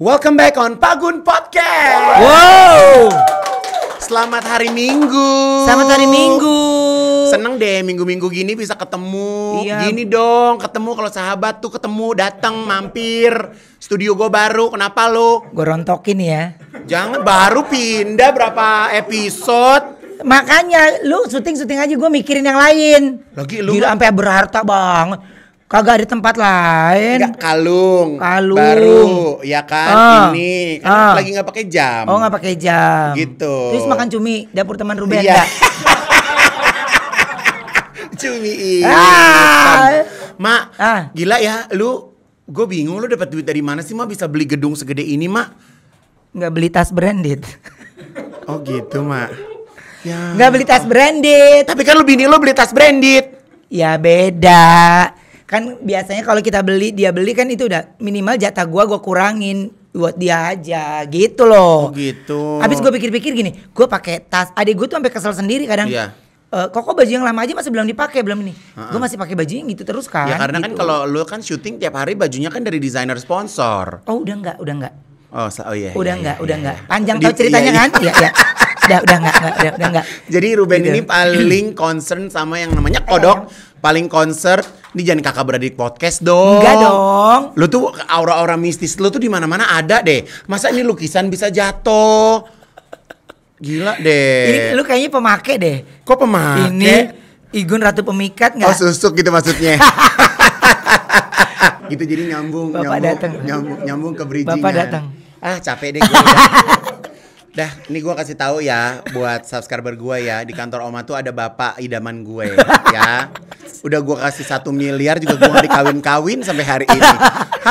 Welcome back on Pagun Podcast. Wow. Selamat hari Minggu. Selamat hari Minggu. Seneng deh minggu-minggu gini bisa ketemu. Iya. Gini dong, ketemu kalau sahabat tuh ketemu, datang mampir. Studio gue baru, kenapa lo? Gue rontokin ya. Jangan baru pindah berapa episode. Makanya lu syuting-syuting aja gue mikirin yang lain. Lagi lu Gila sampai berharta banget Kagak ada tempat lain. Gak kalung. Kalung. Baru, ya kan? Ah, ini kan ah. lagi nggak pakai jam. Oh, nggak pakai jam. Gitu. Terus makan cumi dapur teman Ruben ya. cumi. Ah. Mak, ah. gila ya lu. Gue bingung lu dapat duit dari mana sih, Mak bisa beli gedung segede ini, Mak? Gak beli tas branded. oh, gitu, Mak. Ya. Gak beli tas branded. Tapi kan lu bini lu beli tas branded. Ya beda kan biasanya kalau kita beli dia beli kan itu udah minimal jatah gua gua kurangin buat dia aja gitu loh. Oh gitu. Habis gua pikir-pikir gini, gua pakai tas. Adik gua tuh sampai kesel sendiri kadang. Iya. Uh, kok kok baju yang lama aja masih belum dipakai belum ini? Uh-uh. Gue masih pakai baju yang gitu terus kan. Ya karena kan gitu. kan kalau lu kan syuting tiap hari bajunya kan dari desainer sponsor. Oh udah enggak, udah enggak. Oh, oh iya, iya. Udah iya, enggak, iya, udah iya. enggak. Panjang Di, tau ceritanya iya, iya. kan? Iya, iya. udah udah enggak, udah, udah enggak. Jadi Ruben gitu. ini paling concern sama yang namanya kodok, iya. paling concern ini jangan kakak beradik podcast dong. Enggak dong. Lu tuh aura-aura mistis lu tuh di mana-mana ada deh. Masa ini lukisan bisa jatuh? Gila deh. Ini lu kayaknya pemakai deh. Kok pemakai? Ini Igun Ratu Pemikat nggak? Oh susuk gitu maksudnya. gitu jadi nyambung Bapak nyambung, datang. nyambung nyambung ke bridging. Bapak datang. Ah capek deh gue. Dah, ini gue kasih tahu ya buat subscriber gue ya di kantor Oma tuh ada bapak idaman gue ya. Udah gue kasih satu miliar juga gue gak dikawin-kawin sampai hari ini.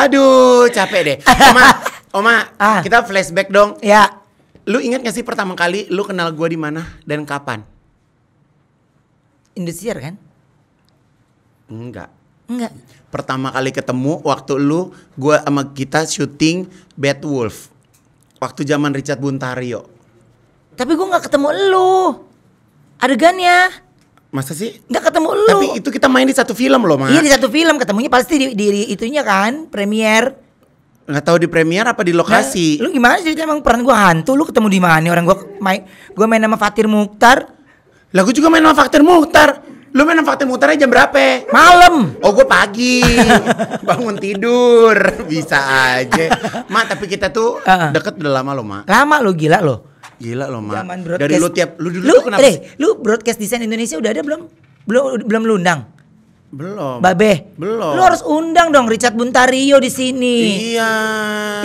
Aduh, capek deh. Oma, Oma, ah. kita flashback dong. Ya. Lu ingat gak sih pertama kali lu kenal gue di mana dan kapan? Indosiar kan? Enggak. Enggak. Pertama kali ketemu waktu lu gue sama kita syuting Bad Wolf. Waktu zaman Richard Buntario. Tapi gue nggak ketemu lu. Adegannya. Masa sih? Gak ketemu lu. Tapi itu kita main di satu film loh, Mas. Iya, di satu film ketemunya pasti di, di, di itunya kan, premier. Gak tahu di premier apa di nah, lokasi. Nah, lu gimana sih emang peran gue hantu? Lu ketemu di mana? Orang gue main gue main sama Fatir Mukhtar. Lah gue juga main sama Fatir Mukhtar. Lu main fakta mutarnya jam berapa? Malam. Oh, gue pagi. Bangun tidur. Bisa aja. mak. tapi kita tuh deket udah lama loh, mak. Lama lo gila lo. Gila lo, mak. Dari lu tiap lu dulu lu, tuh kenapa? Eh, lu broadcast desain Indonesia udah ada belum? Belum belum lu undang? Belum. Babe. Belum. Lu harus undang dong Richard Buntario di sini. Iya.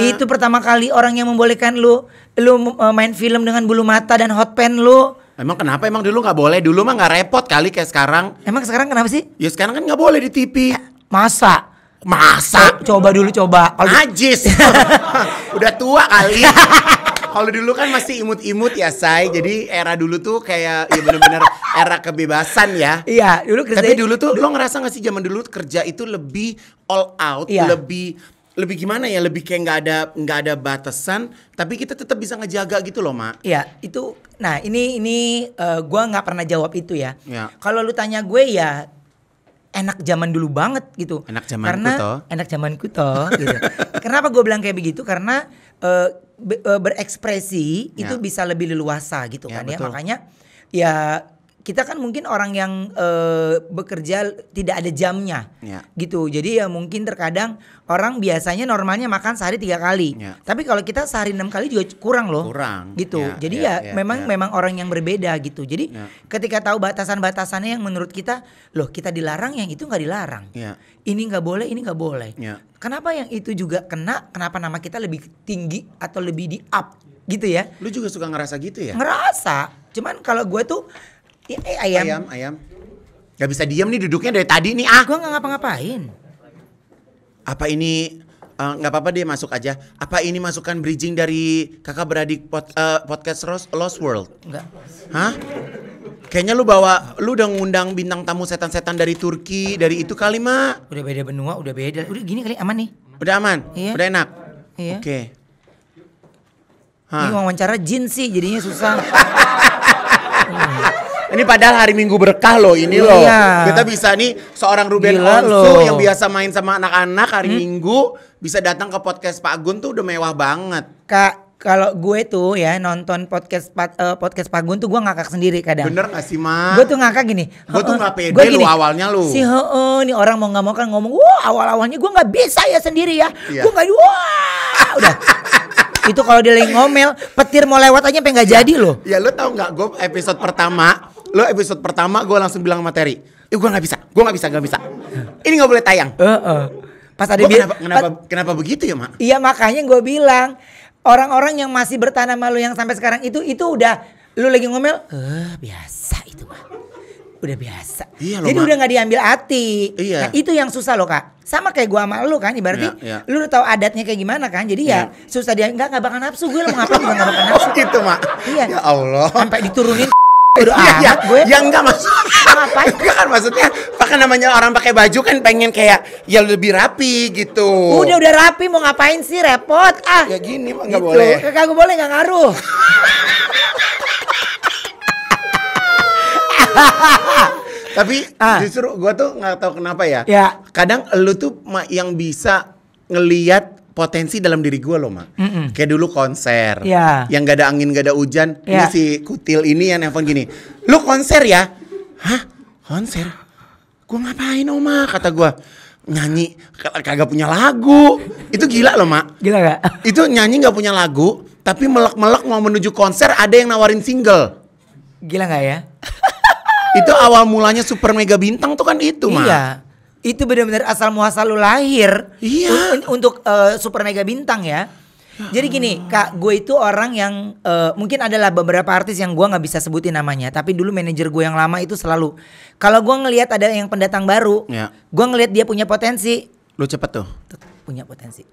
Itu pertama kali orang yang membolehkan lu lu eh, main film dengan bulu mata dan hot pen lu. Emang kenapa emang dulu nggak boleh? Dulu mah nggak repot kali kayak sekarang. Emang sekarang kenapa sih? Ya sekarang kan nggak boleh di TV. Ya, masa? Masa? Coba dulu coba. Kalo... Najis. Udah tua kali. Kalau dulu kan masih imut-imut ya, say. Jadi era dulu tuh kayak ya bener-bener era kebebasan ya. Iya, dulu kerja. Tapi dulu tuh dulu, lo ngerasa gak sih zaman dulu kerja itu lebih all out, iya. lebih lebih gimana ya lebih kayak nggak ada nggak ada batasan tapi kita tetap bisa ngejaga gitu loh mak ya itu nah ini ini uh, eh, gue nggak pernah jawab itu ya, ya. kalau lu tanya gue ya enak zaman dulu banget gitu enak zaman karena kuto. enak zaman kuto. gitu kenapa gue bilang kayak begitu karena uh, be, uh, berekspresi ya. itu bisa lebih leluasa gitu ya, kan ya. betul. ya makanya ya kita kan mungkin orang yang uh, bekerja tidak ada jamnya ya. gitu jadi ya mungkin terkadang orang biasanya normalnya makan sehari tiga kali ya. tapi kalau kita sehari enam kali juga kurang loh kurang gitu ya, jadi ya, ya ya memang ya. memang orang yang berbeda gitu jadi ya. ketika tahu batasan-batasannya yang menurut kita loh kita dilarang yang itu nggak dilarang ya. ini nggak boleh ini nggak boleh ya. kenapa yang itu juga kena kenapa nama kita lebih tinggi atau lebih di up gitu ya lu juga suka ngerasa gitu ya ngerasa cuman kalau gue tuh Ya, eh, ayam. Ayam, ayam. Gak bisa diam nih duduknya dari tadi nih ah. Gua nggak ngapa-ngapain. Apa ini eh, nggak uh, apa-apa deh masuk aja. Apa ini masukan bridging dari kakak beradik pod, uh, podcast Lost, Lost World? Enggak. Hah? Kayaknya lu bawa lu udah ngundang bintang tamu setan-setan dari Turki, dari itu kali, Mak. Udah beda benua, udah beda. Udah gini kali aman nih. Udah aman? Iya. Udah enak. Iya. Oke. Okay. Ini wawancara jin sih jadinya susah. Ini padahal hari Minggu berkah loh ini loh. Iya. Kita bisa nih seorang Ruben Gila Onsu loh. yang biasa main sama anak-anak hari hmm? Minggu bisa datang ke podcast Pak Gun tuh udah mewah banget. Kak kalau gue tuh ya nonton podcast uh, podcast Pak Gun tuh gue ngakak sendiri kadang. Bener gak sih Ma? Gue tuh ngakak gini. Gue tuh nggak pede gua gini, lu awalnya lu. Si hee, nih orang mau nggak mau kan ngomong, wah awal awalnya gue nggak bisa ya sendiri ya. Iya. Gue nggak wah udah. itu kalau dia lagi ngomel, petir mau lewat aja pengen nggak jadi loh. Ya lu tau nggak gue episode pertama lo episode pertama gue langsung bilang materi eh gue nggak bisa gue nggak bisa nggak bisa ini nggak boleh tayang uh -uh. pas ada kenapa, kenapa pas, kenapa begitu ya mak iya makanya gue bilang orang-orang yang masih bertanam malu yang sampai sekarang itu itu udah lu lagi ngomel eh biasa itu mah udah biasa iya loh, jadi mak. udah nggak diambil hati iya. nah, itu yang susah loh kak sama kayak gue sama lu kan berarti iya, iya. lu udah tahu adatnya kayak gimana kan jadi ya iya. ya susah dia nggak nggak bakal nafsu gue lo ngapain juga nggak bakal nafsu oh, gitu mak iya ya Allah sampai diturunin Iya, Bodo iya. ya, amat gue. Ya enggak maksud. apa enggak kan maksudnya pakai namanya orang pakai baju kan pengen kayak ya lebih rapi gitu. Udah udah rapi mau ngapain sih repot ah. Ya gini mah nggak gitu. boleh. Kagak boleh enggak ngaruh. Tapi ah. justru gue tuh nggak tahu kenapa ya. ya. Kadang lu tuh yang bisa ngeliat potensi dalam diri gue loh mak mm -mm. kayak dulu konser yeah. yang gak ada angin gak ada hujan yeah. ini iya. si kutil ini yang nelfon gini lu konser ya hah konser gue ngapain oma kata gue nyanyi kagak punya lagu itu gila loh mak gila gak itu nyanyi gak punya lagu tapi melek melek mau menuju konser ada yang nawarin single gila gak ya itu awal mulanya super mega bintang tuh kan itu mak iya itu benar-benar asal muasal lu lahir iya. Un untuk uh, super mega bintang ya. ya jadi gini, kak, gue itu orang yang uh, mungkin adalah beberapa artis yang gue nggak bisa sebutin namanya, tapi dulu manajer gue yang lama itu selalu, kalau gue ngelihat ada yang pendatang baru, ya. gue ngelihat dia punya potensi, lu cepet tuh, punya potensi,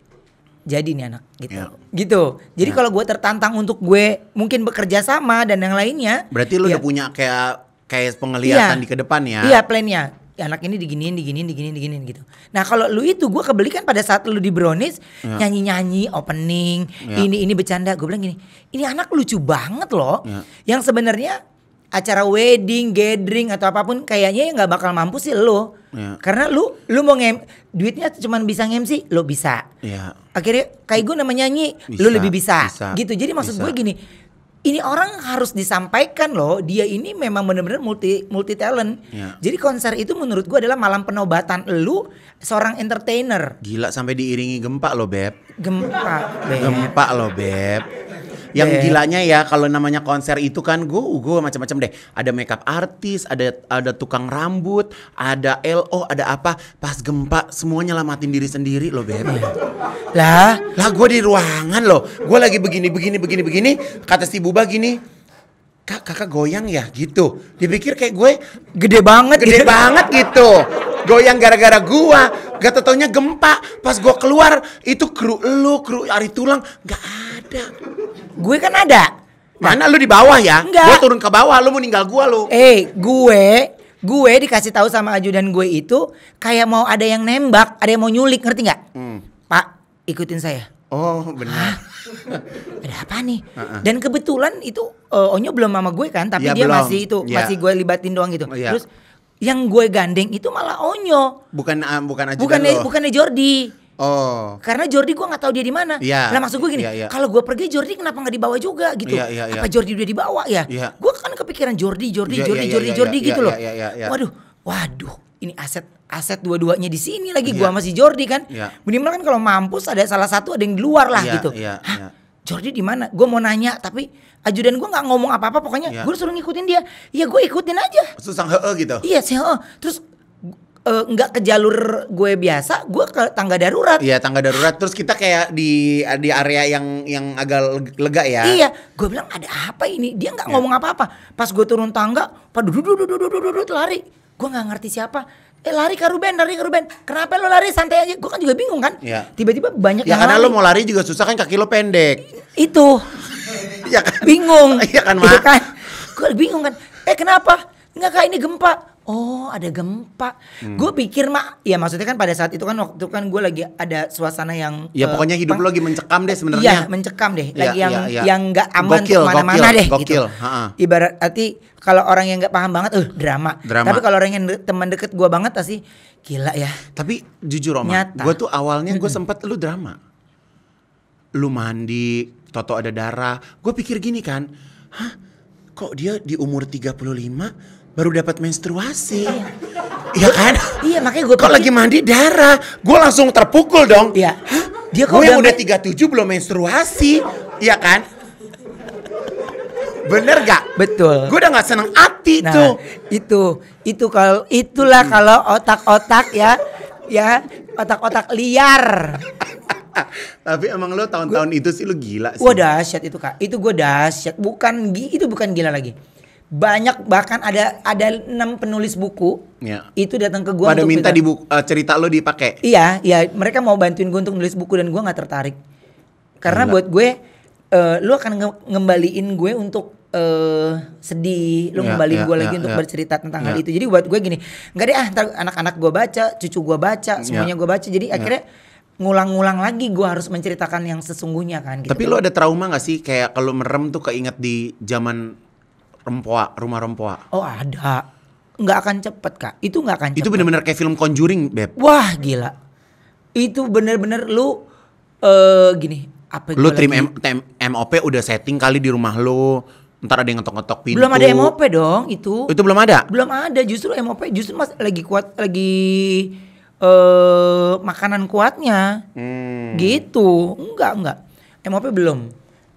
jadi nih anak gitu, ya. gitu. Jadi ya. kalau gue tertantang untuk gue mungkin bekerja sama dan yang lainnya, berarti lu ya. udah punya kayak kayak penglihatan ya. di ke depan ya? Iya, plannya anak ini diginiin diginiin diginiin diginiin gitu. Nah kalau lu itu gue kebelikan pada saat lu di Brownies ya. nyanyi nyanyi opening ya. ini ini bercanda gue bilang gini ini anak lucu banget loh Ya. yang sebenarnya acara wedding gathering atau apapun kayaknya ya nggak bakal mampu sih lo Ya. karena lu lu mau ngem duitnya cuma bisa ngem sih lo bisa Ya. akhirnya kayak gue namanya nyanyi bisa, lu lebih bisa, bisa gitu jadi maksud gue gini ini orang harus disampaikan loh dia ini memang benar-benar multi multi talent ya. jadi konser itu menurut gua adalah malam penobatan lu seorang entertainer gila sampai diiringi gempa loh beb gempa beb. gempa loh beb yang yeah. gilanya ya kalau namanya konser itu kan gue gue macam-macam deh ada makeup artis ada ada tukang rambut ada lo ada apa pas gempa semuanya lamatin diri sendiri loh beb lah lah gue di ruangan loh gue lagi begini begini begini begini kata si buba gini kak kakak goyang ya gitu dipikir kayak gue gede banget gede gitu. banget gitu goyang gara-gara gua gak tetonya gempa pas gua keluar itu kru lu kru ari tulang gak ada Gue kan ada. Mana lu di bawah ya? Enggak. Gue turun ke bawah, lu meninggal ninggal gua lu. Eh, gue gue dikasih tahu sama ajudan gue itu kayak mau ada yang nembak, ada yang mau nyulik, ngerti nggak? Hmm. Pak, ikutin saya. Oh, benar. ada apa nih? Uh-uh. Dan kebetulan itu uh, Onyo belum sama gue kan, tapi ya, dia belum. masih itu, ya. masih gue libatin doang gitu. Oh, ya. Terus yang gue gandeng itu malah Onyo. Bukan uh, bukan ajudan bukan lo. bukan Jordi. Oh. Karena Jordi gue nggak tahu dia di mana. Yeah. Iya. Nah maksud gue gini, yeah, yeah. kalau gue pergi Jordi kenapa nggak dibawa juga gitu? Yeah, yeah, yeah. Apa Jordi udah dibawa ya? Yeah. Gue kan kepikiran Jordi, Jordi, yeah, Jordi, yeah, Jordi, yeah, Jordi yeah, gitu yeah, loh. Yeah, yeah, yeah. Waduh, waduh, ini aset aset dua-duanya di sini lagi yeah. gue masih Jordi kan. Yeah. Minimal kan kalau mampus ada salah satu ada yang di luar lah yeah, gitu. Yeah, Hah, yeah. Jordi di mana? Gue mau nanya tapi ajudan gue nggak ngomong apa-apa pokoknya yeah. gue suruh ngikutin dia. Iya gue ikutin aja. Terus sang hee gitu. Iya, sang hee. Terus Eh, nggak uh, ke jalur gue biasa, gue ke tangga darurat. Iya tangga darurat. Terus kita kayak di di area yang yang agak lega ya. Iya, gue bilang ada apa ini? Dia nggak yeah. ngomong apa-apa. Pas gue turun tangga, padu dudu dudu dudu dudu lari. Gue nggak ngerti siapa. Eh lari ke Ruben, lari ke Ruben. Kenapa lo lari santai aja? Gue kan juga bingung kan. Iya. Tiba-tiba banyak ya, yang karena lari. lo mau lari juga susah kan kaki lo pendek. Itu. Iya kan. Bingung. Iya kan, Iya Kan? Gue bingung kan. Eh kenapa? Enggak kak ini gempa oh ada gempa. Hmm. Gue pikir mak, ya maksudnya kan pada saat itu kan waktu kan gue lagi ada suasana yang ya uh, pokoknya hidup lo lagi mencekam deh sebenarnya. Iya mencekam deh, lagi ya, yang ya, ya. yang nggak aman kemana-mana deh. Gitu. Gokil. Gitu. Ibarat arti kalau orang yang nggak paham banget, eh uh, drama. drama. Tapi kalau orang yang de teman deket gue banget pasti gila ya. Tapi jujur Oma, gue tuh awalnya gue sempet lu drama, lu mandi, Toto ada darah. Gue pikir gini kan, hah kok dia di umur 35 baru dapat menstruasi. Iya. ya kan? Iya makanya gue Kok lagi mandi darah? Gue langsung terpukul dong. Iya. Hah? Dia kok yang udah 37 belum menstruasi. Iya kan? Bener gak? Betul. Gue udah gak seneng hati nah, tuh. Itu, itu kalau itulah hmm. kalau otak-otak ya, ya otak-otak liar. Tapi emang lo tahun-tahun itu sih lo gila sih. Gue dahsyat itu kak. Itu gue dahsyat. Bukan itu bukan gila lagi banyak bahkan ada ada enam penulis buku ya. itu datang ke gue pada minta di buku, uh, eh, cerita lo dipakai iya iya mereka mau bantuin gue untuk nulis buku dan gue nggak tertarik karena Enggak. buat gue uh, lo akan nge ngembaliin gue untuk uh, sedih lo ya, ngembaliin ya, gue ya, lagi ya, untuk ya. bercerita tentang ya. hal itu jadi buat gue gini nggak deh ah anak-anak gue baca cucu gue baca ya. semuanya ya. gue baca jadi ya. akhirnya ngulang-ngulang lagi gue harus menceritakan yang sesungguhnya kan gitu. tapi lo ada trauma gak sih kayak kalau merem tuh keinget di zaman rempoa, rumah rempoa. Oh ada. Nggak akan cepet kak. Itu nggak akan cepet. Itu benar-benar kayak film Conjuring Beb. Wah gila. Itu benar-benar lu uh, gini. apa Lu trim M, O MOP udah setting kali di rumah lu. Ntar ada yang ngetok-ngetok pintu. Belum ada MOP dong itu. Itu belum ada? Belum ada justru MOP justru mas lagi kuat lagi uh, makanan kuatnya. Hmm. Gitu. Enggak enggak. MOP belum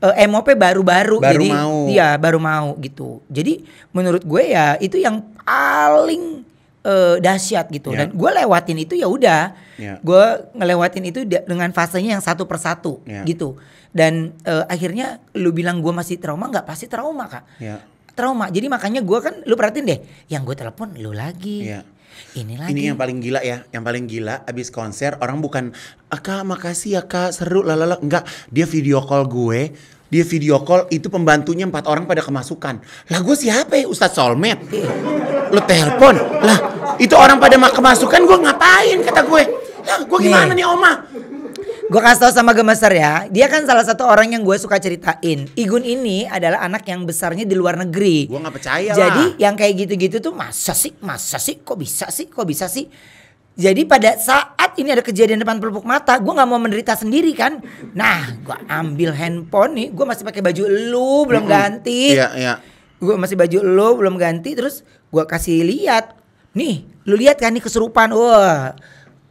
uh, eh, MOP baru-baru baru jadi mau. Iya, baru mau gitu. Jadi menurut gue ya itu yang paling uh, dahsyat gitu yeah. dan gue lewatin itu ya udah yeah. gue ngelewatin itu dengan fasenya yang satu persatu yeah. gitu dan uh, akhirnya lu bilang gue masih trauma nggak pasti trauma kak yeah. trauma jadi makanya gue kan lu perhatiin deh yang gue telepon lu lagi yeah. Ini lagi. Ini yang paling gila ya, yang paling gila abis konser orang bukan, ah, kak makasih ya kak seru lalala enggak dia video call gue dia video call itu pembantunya empat orang pada kemasukan. Lah gue siapa ya Ustadz Solmed? Lo telepon. Lah itu orang pada kemasukan gue ngapain kata gue. Lah gue gimana nih, nih oma? Gue kasih tau sama Gemeser ya, dia kan salah satu orang yang gue suka ceritain. Igun ini adalah anak yang besarnya di luar negeri. Gue gak percaya Jadi lah. yang kayak gitu-gitu tuh masa sih, masa sih, kok bisa sih, kok bisa sih. Jadi pada saat ini ada kejadian depan pelupuk mata, gue nggak mau menderita sendiri kan. Nah, gue ambil handphone nih, gue masih pakai baju lu belum ganti. Iya, iya. Gue masih baju lu belum ganti, terus gue kasih lihat. Nih, lu lihat kan nih kesurupan. Wah,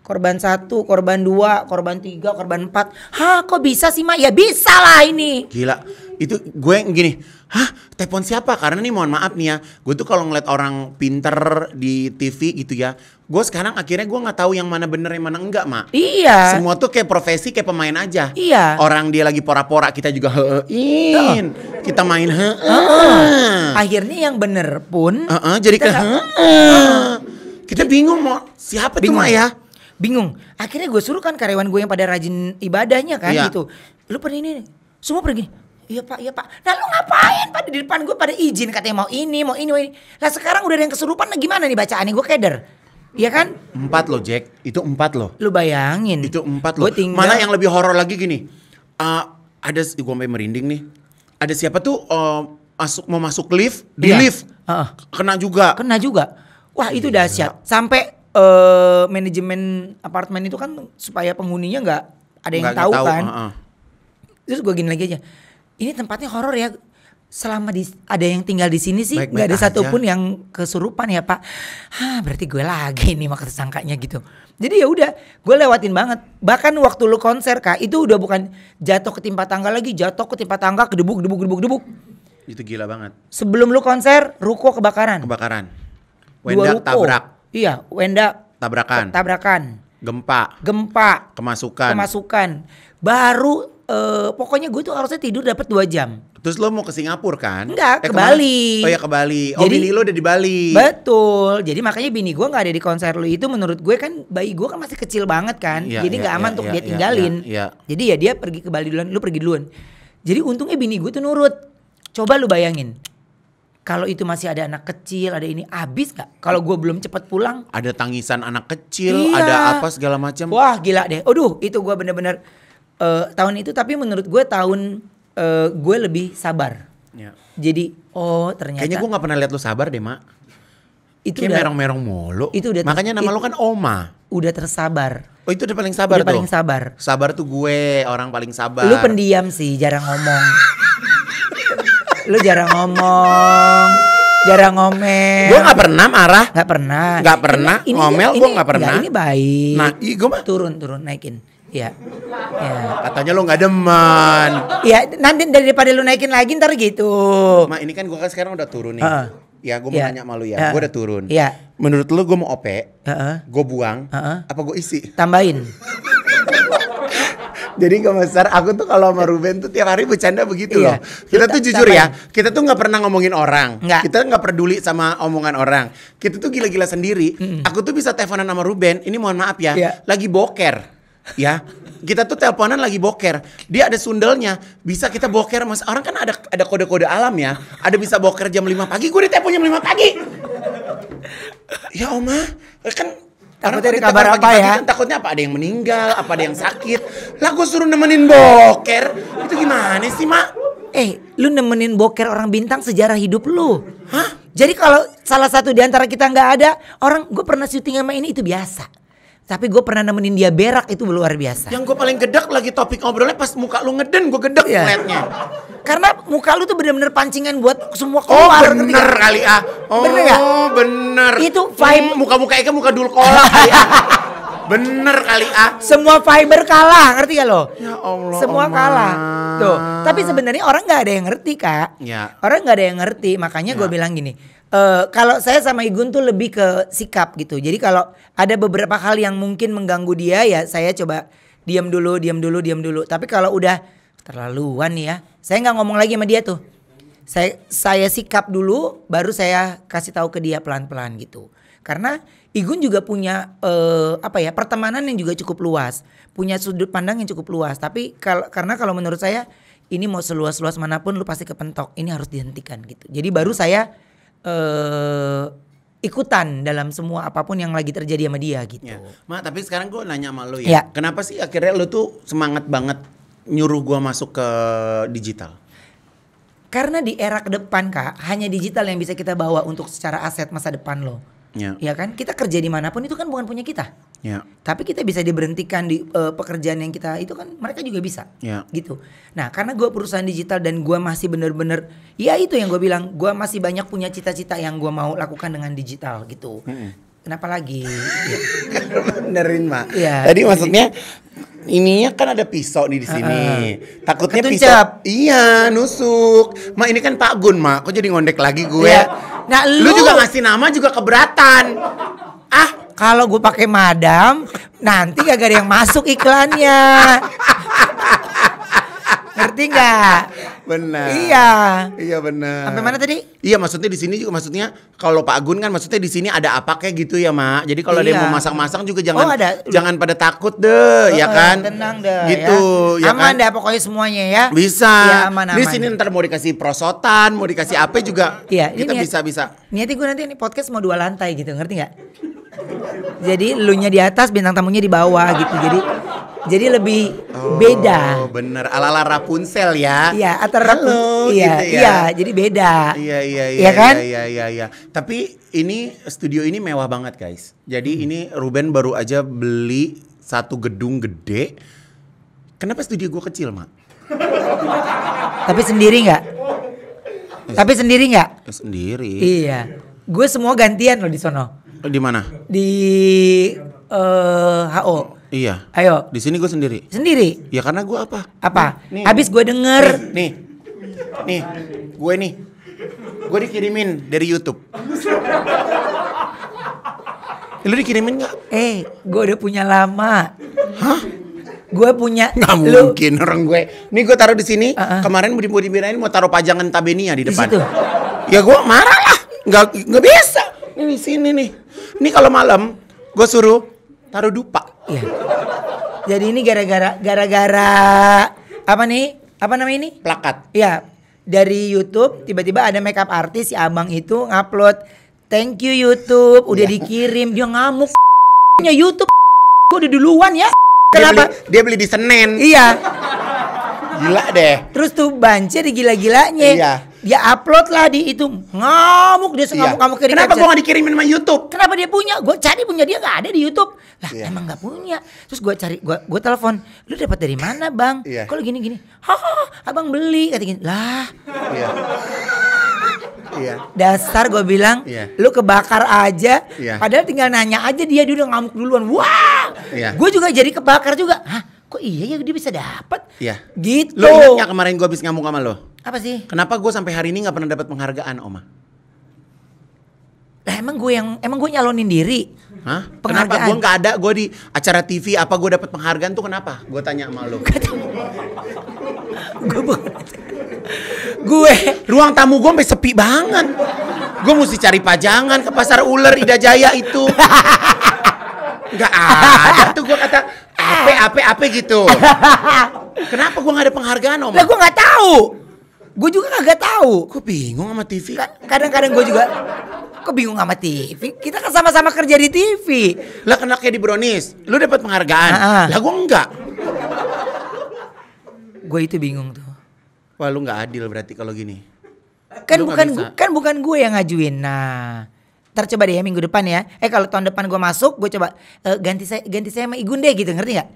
korban satu, korban dua, korban tiga, korban empat. Hah, kok bisa sih Ma? Ya bisa lah ini. Gila, itu gue gini. Hah, telepon siapa? Karena nih mohon maaf nih ya, gue tuh kalau ngeliat orang pinter di TV gitu ya, gue sekarang akhirnya gue nggak tahu yang mana bener yang mana enggak Ma Iya. Semua tuh kayak profesi kayak pemain aja. Iya. Orang dia lagi pora-pora kita juga heein, oh. kita main he Akhirnya yang bener pun. uh jadi kita ke uh Kita bingung mau siapa bingung. tuh mak ya? bingung akhirnya gue suruh kan karyawan gue yang pada rajin ibadahnya kan yeah. gitu lu pernah ini semua pergi Iya pak, iya pak. Nah lu ngapain pada di depan gue pada izin katanya mau ini, mau ini, mau ini. Lah sekarang udah ada yang kesurupan, nah gimana nih bacaannya gue keder. Iya kan? Empat loh Jack, itu empat loh. Lu bayangin. Itu empat loh. Tinggal... Mana yang lebih horor lagi gini. Uh, ada, gue sampai merinding nih. Ada siapa tuh uh, masuk mau masuk lift, di iya. lift. Uh -uh. Kena juga. Kena juga. Wah itu dahsyat. Sampai uh, manajemen apartemen itu kan supaya penghuninya nggak ada yang tahu, kan. Uh -uh. Terus gue gini lagi aja. Ini tempatnya horor ya. Selama di, ada yang tinggal di sini sih nggak ada aja. satupun yang kesurupan ya pak. Hah berarti gue lagi nih maksud sangkanya gitu. Jadi ya udah, gue lewatin banget. Bahkan waktu lu konser kak itu udah bukan jatuh ke tempat tangga lagi, jatuh ke tempat tangga, kedebuk, kedebuk, kedebuk, kedebuk. Itu gila banget. Sebelum lu konser, ruko kebakaran. Kebakaran. Wendak tabrak Iya, Wenda tabrakan. Tabrakan. Gempa. Gempa. Kemasukan. Kemasukan. Baru uh, pokoknya gue tuh harusnya tidur dapat dua jam. Terus lo mau ke Singapura kan? Enggak, eh, ke kemana? Bali. Oh ya ke Bali. Oh jadi, bini lo udah di Bali. Betul. Jadi makanya bini gue nggak ada di konser lo itu menurut gue kan bayi gue kan masih kecil banget kan. Ya, jadi iya, nggak ya, aman ya, untuk ya, dia iya, tinggalin. Ya, ya. Jadi ya dia pergi ke Bali duluan, lo pergi duluan. Jadi untungnya bini gue tuh nurut. Coba lu bayangin kalau itu masih ada anak kecil, ada ini abis gak? Kalau gue belum cepet pulang, ada tangisan anak kecil, iya. ada apa segala macam. Wah gila deh. Aduh, itu gue bener-bener uh, tahun itu. Tapi menurut gue tahun uh, eh, gue lebih sabar. Ya. Jadi oh ternyata. Kayaknya gue nggak pernah lihat lu sabar deh mak. Itu Kayak merong-merong mulu. Itu udah. Makanya nama lu kan Oma. Udah tersabar. Oh itu udah paling sabar udah tuh. paling sabar. Sabar tuh gue orang paling sabar. Lu pendiam sih, jarang ngomong. lu jarang ngomong jarang ngomel. Gue nggak pernah marah. Nggak pernah. Nggak pernah ini, ngomel. Gue nggak pernah. ini baik. Nah, gue mah turun turun naikin. Iya. Ya. Katanya lu nggak demen. Iya. Nanti daripada lu naikin lagi ntar gitu. Ma ini kan gue kan sekarang udah turun nih. uh Ya gue mau yeah. nanya malu ya, gue udah turun. Iya. Menurut lu gue mau op, uh-uh. gue buang, uh-uh. apa gue isi? Tambahin. Jadi besar. aku tuh kalau sama Ruben tuh tiap hari bercanda begitu iya. loh. Kita, kita tuh jujur ya, kita tuh nggak pernah ngomongin orang. Nggak. Kita nggak peduli sama omongan orang. Kita tuh gila-gila sendiri. Mm -mm. Aku tuh bisa teleponan sama Ruben, ini mohon maaf ya, yeah. lagi boker. ya, kita tuh teleponan lagi boker. Dia ada sundelnya, bisa kita boker mas. Orang kan ada ada kode-kode alam ya. Ada bisa boker jam 5 pagi, gue ditelepon jam 5 pagi. ya Oma, kan karena takut kabar kan apa ya? Kan takutnya apa ada yang meninggal, apa ada yang sakit. Lah gue suruh nemenin boker. Itu gimana sih, Mak? Eh, lu nemenin boker orang bintang sejarah hidup lu. Hah? Jadi kalau salah satu di antara kita nggak ada, orang gue pernah syuting sama ini itu biasa. Tapi gue pernah nemenin dia berak itu luar biasa. Yang gue paling gedek lagi topik ngobrolnya pas muka lu ngeden gue gedek yeah. Iya. liatnya. Karena muka lu tuh bener-bener pancingan buat semua oh, keluar. Ah. Oh bener kali ah. Oh bener, ya? bener. Itu hmm, vibe. muka-muka Eka muka dulu kolah. kali ah. Bener kali ah. Semua fiber kalah, ngerti gak lo? Ya Allah. Semua Allah. kalah. Tuh. Tapi sebenarnya orang gak ada yang ngerti kak. Ya. Orang gak ada yang ngerti. Makanya ya. gue bilang gini uh, kalau saya sama Igun tuh lebih ke sikap gitu. Jadi kalau ada beberapa hal yang mungkin mengganggu dia ya saya coba diam dulu, diam dulu, diam dulu. Tapi kalau udah terlaluan ya, saya nggak ngomong lagi sama dia tuh. Saya saya sikap dulu, baru saya kasih tahu ke dia pelan-pelan gitu. Karena Igun juga punya uh, apa ya pertemanan yang juga cukup luas, punya sudut pandang yang cukup luas. Tapi kal karena kalau menurut saya ini mau seluas-luas manapun lu pasti kepentok. Ini harus dihentikan gitu. Jadi baru saya uh, ikutan dalam semua apapun yang lagi terjadi sama dia gitu. Ya. Ma, tapi sekarang gue nanya sama lo ya, ya. Kenapa sih akhirnya lo tuh semangat banget nyuruh gue masuk ke digital? Karena di era ke depan kak, hanya digital yang bisa kita bawa untuk secara aset masa depan lo. Ya. ya kan? Kita kerja di dimanapun itu kan bukan punya kita. Ya. Tapi kita bisa diberhentikan di uh, pekerjaan yang kita itu kan mereka juga bisa. Ya. Gitu. Nah, karena gue perusahaan digital dan gue masih bener-bener, ya itu yang gue bilang, gue masih banyak punya cita-cita yang gue mau lakukan dengan digital gitu. -hmm. Kenapa lagi? ya. Benerin mak. Ya, Tadi jadi, maksudnya ininya kan ada pisau nih di sini. Uh, Takutnya Ketuncap. pisau. Iya, nusuk. Mak ini kan Pak Gun, Ma. Kok jadi ngondek lagi gue? Ya. Nah, lu, lu juga ngasih nama juga keberatan. Ah, kalau gue pakai madam, nanti gak ada yang masuk iklannya. Ngerti nggak? Benar. Iya. Iya benar. Sampai mana tadi? Iya, maksudnya di sini juga maksudnya kalau Pak Gun kan maksudnya di sini ada apa kayak gitu ya, Mak. Jadi kalau iya. dia mau masak-masak juga jangan oh, ada. jangan pada takut deh, oh, ya eh, kan? Tenang deh. Ya. Gitu, ya, ya kan? deh pokoknya semuanya ya. Bisa. Ya, aman, aman. Di sini ntar mau dikasih prosotan, mau dikasih apa juga. Iya, kita bisa-bisa. bisa. Niatnya gue nanti ini podcast mau dua lantai gitu, ngerti nggak? Jadi elunya di atas, bintang tamunya di bawah gitu. Jadi jadi lebih oh, beda. bener ala-ala Rapunzel ya. Iya, atau Halo, gitu iya, gitu ya. iya, jadi beda. Iya, iya, iya. Iya kan? Iya, iya, iya, iya. Tapi ini studio ini mewah banget, guys. Jadi hmm. ini Ruben baru aja beli satu gedung gede. Kenapa studio gue kecil, Mak? Tapi sendiri nggak? Iya. Tapi sendiri nggak? Sendiri. Iya. Gue semua gantian loh di sono. Di mana? Di uh, eh, HO. Iya. Ayo. Di sini gue sendiri. Sendiri. Ya karena gue apa? Apa? Nih. Habis gue denger. Nih. Nih. Gue nih. Gue dikirimin dari YouTube. Lu dikirimin gak? Eh, gue udah punya lama. Hah? Gue punya. nggak lu... mungkin orang gue. Nih gue taruh di sini. Uh -uh. Kemarin mau dibirain mau taruh pajangan Tabenia di depan. Di situ. Ya gue marah lah. Gak, gak bisa. Ini di sini nih. Ini kalau malam gue suruh taruh dupa. Iya. Jadi ini gara-gara gara-gara apa nih? Apa namanya ini? Plakat. Iya. Dari YouTube tiba-tiba ada makeup artis si abang itu ngupload thank you YouTube udah yeah. dikirim dia ngamuk nya YouTube gue udah duluan ya. Kenapa? Dia beli, dia beli di Senen. Iya gila deh. Terus tuh banjir di gila-gilanya. Iya. Dia upload lah di itu ngamuk dia ngamuk kamu kirim. Kenapa gue gak dikirimin sama YouTube? Kenapa dia punya? Gue cari punya dia gak ada di YouTube. Lah iya. emang gak punya. Terus gue cari gue gue telepon. Lu dapat dari mana bang? Iya. Kalau gini gini, hahaha abang beli kata gini. Lah. Iya. Iya. Dasar gue bilang, iya. lu kebakar aja. Iya. Padahal tinggal nanya aja dia dia udah ngamuk duluan. Wah. Iya. Gue juga jadi kebakar juga. Hah? kok iya ya dia bisa dapat iya gitu lo ingat gak kemarin gue habis ngamuk sama lo apa sih kenapa gue sampai hari ini nggak pernah dapat penghargaan oma lah emang gue yang emang gue nyalonin diri Hah? Penghargaan. Kenapa gue nggak ada? Gue di acara TV apa gue dapat penghargaan tuh kenapa? Gue tanya sama lo. gue gue ruang tamu gue sampai sepi banget. Gue mesti cari pajangan ke pasar ular Ida Jaya itu. Gak ada tuh gue kata ape ape ape gitu. Kenapa gua nggak ada penghargaan om? Lah gua nggak tahu. Gue juga nggak tahu. Gua bingung sama TV. Kadang-kadang gua juga kok bingung sama TV? Kita kan sama-sama kerja di TV. Lah kena kayak di Brownies, lu dapat penghargaan. Ha ah, ah. -ha. Lah gua enggak. gue itu bingung tuh. Wah, lu nggak adil berarti kalau gini. Kan lu bukan gua, kan bukan gue yang ngajuin. Nah, ntar coba deh ya minggu depan ya eh kalau tahun depan gue masuk gue coba uh, ganti saya ganti saya sama Igun deh gitu ngerti nggak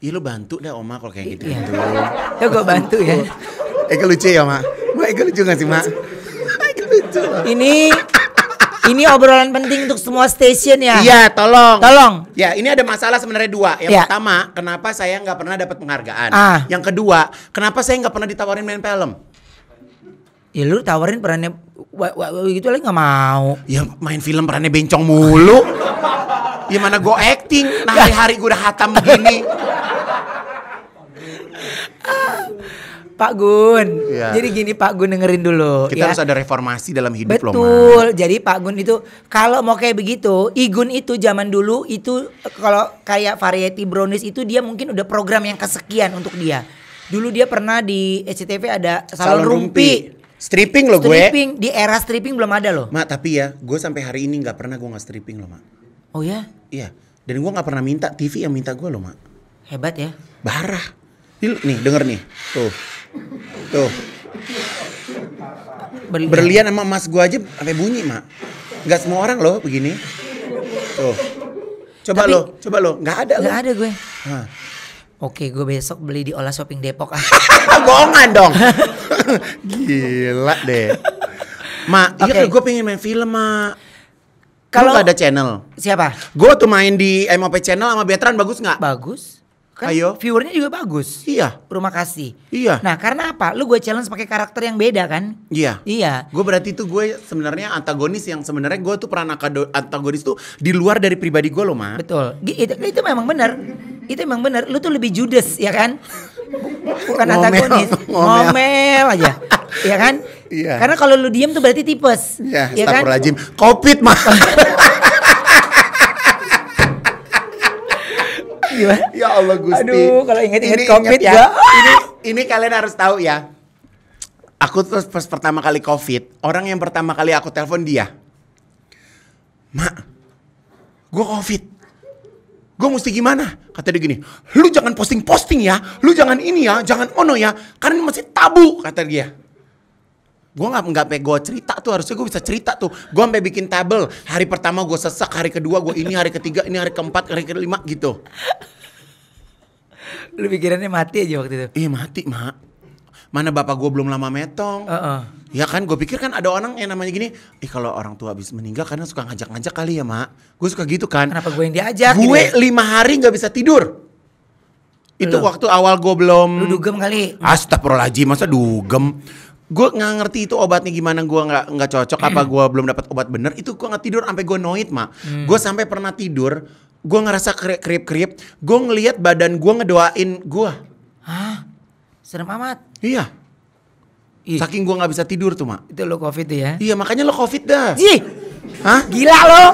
Iya lu bantu deh Oma kalau kayak gitu. Iya. Gitu. ya gue bantu ya. Eka eh, lucu ya oma. Gue Eka eh, lucu gak sih Mak? Eka lucu. Ini ini obrolan penting untuk semua stasiun ya. Iya, tolong. Tolong. Ya, ini ada masalah sebenarnya dua. Yang ya. pertama, kenapa saya nggak pernah dapat penghargaan? Ah. Yang kedua, kenapa saya nggak pernah ditawarin main film? Ya lu tawarin perannya wah, wah, gitu lagi nggak mau. Ya main film perannya bencong mulu. ya mana gue acting. Nah hari-hari gue udah hatam begini. Ah, Pak Gun, ya. jadi gini Pak Gun dengerin dulu. Kita ya. harus ada reformasi dalam hidup Betul. loh. Betul. Jadi Pak Gun itu kalau mau kayak begitu, Igun itu zaman dulu itu kalau kayak variety brownies itu dia mungkin udah program yang kesekian untuk dia. Dulu dia pernah di SCTV ada salon, salon rumpi. rumpi. Stripping lo gue. Stripping di era stripping belum ada loh. Mak tapi ya, gue sampai hari ini nggak pernah gue nggak stripping lo mak. Oh ya? Iya. Dan gue nggak pernah minta TV yang minta gue lo mak. Hebat ya. Barah. Nih denger nih, tuh, tuh. Berlian, Berlian sama emas gue aja sampai bunyi mak. Gak semua orang loh begini. Tuh. Coba tapi, lo, coba lo, nggak ada. Nggak ada gue. Hah. Oke, gue besok beli di Olah Shopping Depok. Bohongan dong. Gila deh. Ma, okay. iya kan gue pengen main film, ma. Kalau ada channel. Siapa? Gue tuh main di MOP channel sama Betran bagus nggak? Bagus. Kan Ayo. viewernya juga bagus. Iya. Terima kasih. Iya. Nah, karena apa? Lu gue challenge pakai karakter yang beda kan? Iya. Iya. Gue berarti tuh gue sebenarnya antagonis yang sebenarnya gue tuh peran antagonis tuh di luar dari pribadi gue loh, ma. Betul. Itu, itu memang benar itu emang bener lu tuh lebih judes ya kan bukan ngomel, antagonis ngomel, ngomel aja ya kan iya. karena kalau lu diem tuh berarti tipes ya, ya kan rajin covid mah Iya ya Allah Gusti aduh kalau inget-inget covid ya, ya ini ini kalian harus tahu ya aku terus pas pertama kali covid orang yang pertama kali aku telepon dia mak gue covid Gue mesti gimana? Kata dia gini, lu jangan posting-posting ya, lu jangan ini ya, jangan ono ya, karena masih tabu, kata dia. Gue gak, nggak gue cerita tuh, harusnya gue bisa cerita tuh. Gue sampai bikin tabel, hari pertama gue sesak, hari kedua gue ini, hari ketiga ini, hari keempat, hari kelima gitu. Lu pikirannya mati aja waktu itu? Iya mati, mak mana bapak gue belum lama metong. Uh -uh. Ya kan, gue pikir kan ada orang yang namanya gini, ih kalau orang tua habis meninggal karena suka ngajak-ngajak kali ya mak. Gue suka gitu kan. Kenapa gue yang diajak? Gue gitu ya? lima hari nggak bisa tidur. Itu Loh. waktu awal gue belum. Lu dugem kali. Astagfirullahaladzim, masa dugem. Gue nggak ngerti itu obatnya gimana, gue nggak nggak cocok apa gue belum dapat obat bener. Itu gue nggak tidur sampai gue noit mak. Hmm. Gue sampai pernah tidur, gue ngerasa krip krip. gue ngelihat badan gue ngedoain gue Serem amat. Iya. Ih. Saking gua nggak bisa tidur tuh, Mak. Itu lo Covid ya. Iya, makanya lo Covid dah. Ih. Hah? Gila lo.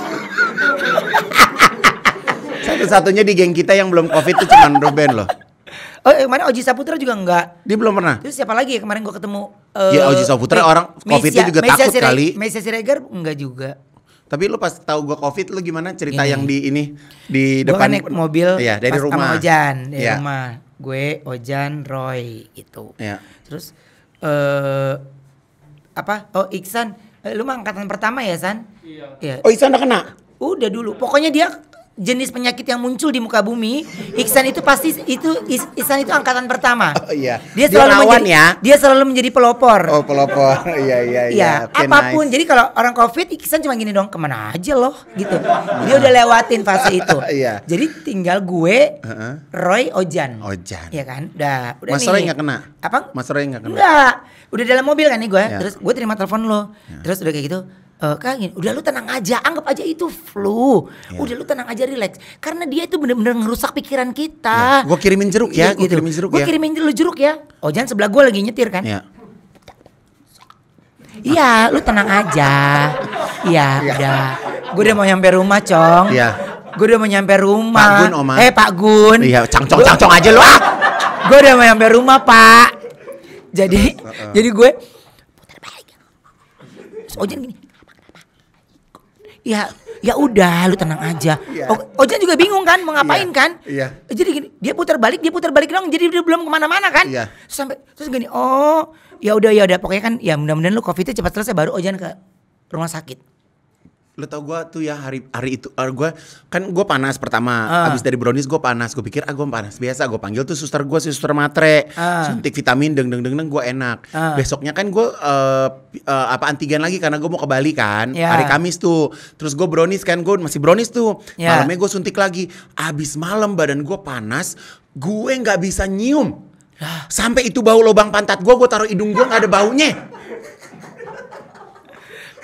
Satu-satunya di geng kita yang belum Covid itu cuma Ruben loh. Oh, eh, kemarin Oji Saputra juga enggak. Dia belum pernah. Terus siapa lagi ya kemarin gua ketemu uh, Ya eh, Oji Saputra me- orang Covid-nya juga Mesia takut Sire- kali. Mesia Siregar enggak juga. Tapi lu pas tahu gua Covid lu gimana cerita ini. yang di ini di gua kan depan kan naik mobil iya, dari pas rumah. Sama dari ya. rumah gue Ojan Roy gitu Ya. terus uh, apa oh Iksan eh, lu mah angkatan pertama ya San iya Ya. oh Iksan udah kena udah dulu pokoknya dia jenis penyakit yang muncul di muka bumi, Iksan itu pasti itu Iksan itu angkatan pertama. Oh iya. Dia selalu dia menjadi ya. dia selalu menjadi pelopor. Oh, pelopor. iya iya iya. iya okay, apapun. Nice. Jadi kalau orang Covid Iksan cuma gini dong, kemana aja loh gitu. Dia udah lewatin fase itu. iya. Jadi tinggal gue, Roy Ojan. Ojan. Iya kan? Udah udah Mas nih. Roy nggak kena. Apa? Mas Roy nggak kena. Enggak. Udah dalam mobil kan nih gue. Ya. Terus gue terima telepon lo. Ya. Terus udah kayak gitu uh, eh, kangen udah lu tenang aja anggap aja itu flu yeah. udah lu tenang aja relax karena dia itu bener-bener ngerusak pikiran kita yeah. gue kirimin jeruk ya, gue gitu. kirimin jeruk gua ya kirimin lu jeruk ya oh jangan sebelah gue lagi nyetir kan yeah. Iya, lu tenang aja. Iya, ya. udah. Gue udah mau nyampe rumah, Cong. Iya. Gue udah mau nyampe rumah. Pak Gun, Oma. Eh, Pak Gun. Iya, cangcong cangcong aja lu ah. Gue udah mau nyampe rumah, Pak. Jadi, uh, jadi gue putar balik. Oh, gini, ya ya udah lu tenang aja. Yeah. Ojan juga bingung kan mau ngapain yeah. kan? Iya. Yeah. Jadi gini, dia putar balik, dia putar balik dong. Jadi dia belum kemana-mana kan? Iya. sampai terus gini, oh ya udah ya udah pokoknya kan ya mudah-mudahan lu covidnya cepat selesai baru Ojan ke rumah sakit lu tau gue tuh ya hari hari itu hari er, gue kan gue panas pertama uh. abis dari brownies gue panas gue pikir ah gue panas biasa gue panggil tuh suster gue suster matre uh. suntik vitamin deng deng deng deng gue enak uh. besoknya kan gue uh, uh, eh, apa antigen lagi karena gue mau ke Bali kan yeah. hari Kamis tuh terus gue brownies kan gue masih brownies tuh yeah. malamnya gue suntik lagi abis malam badan gue panas gue nggak bisa nyium sampai itu bau lobang pantat gue gue taruh hidung gue nggak ada baunya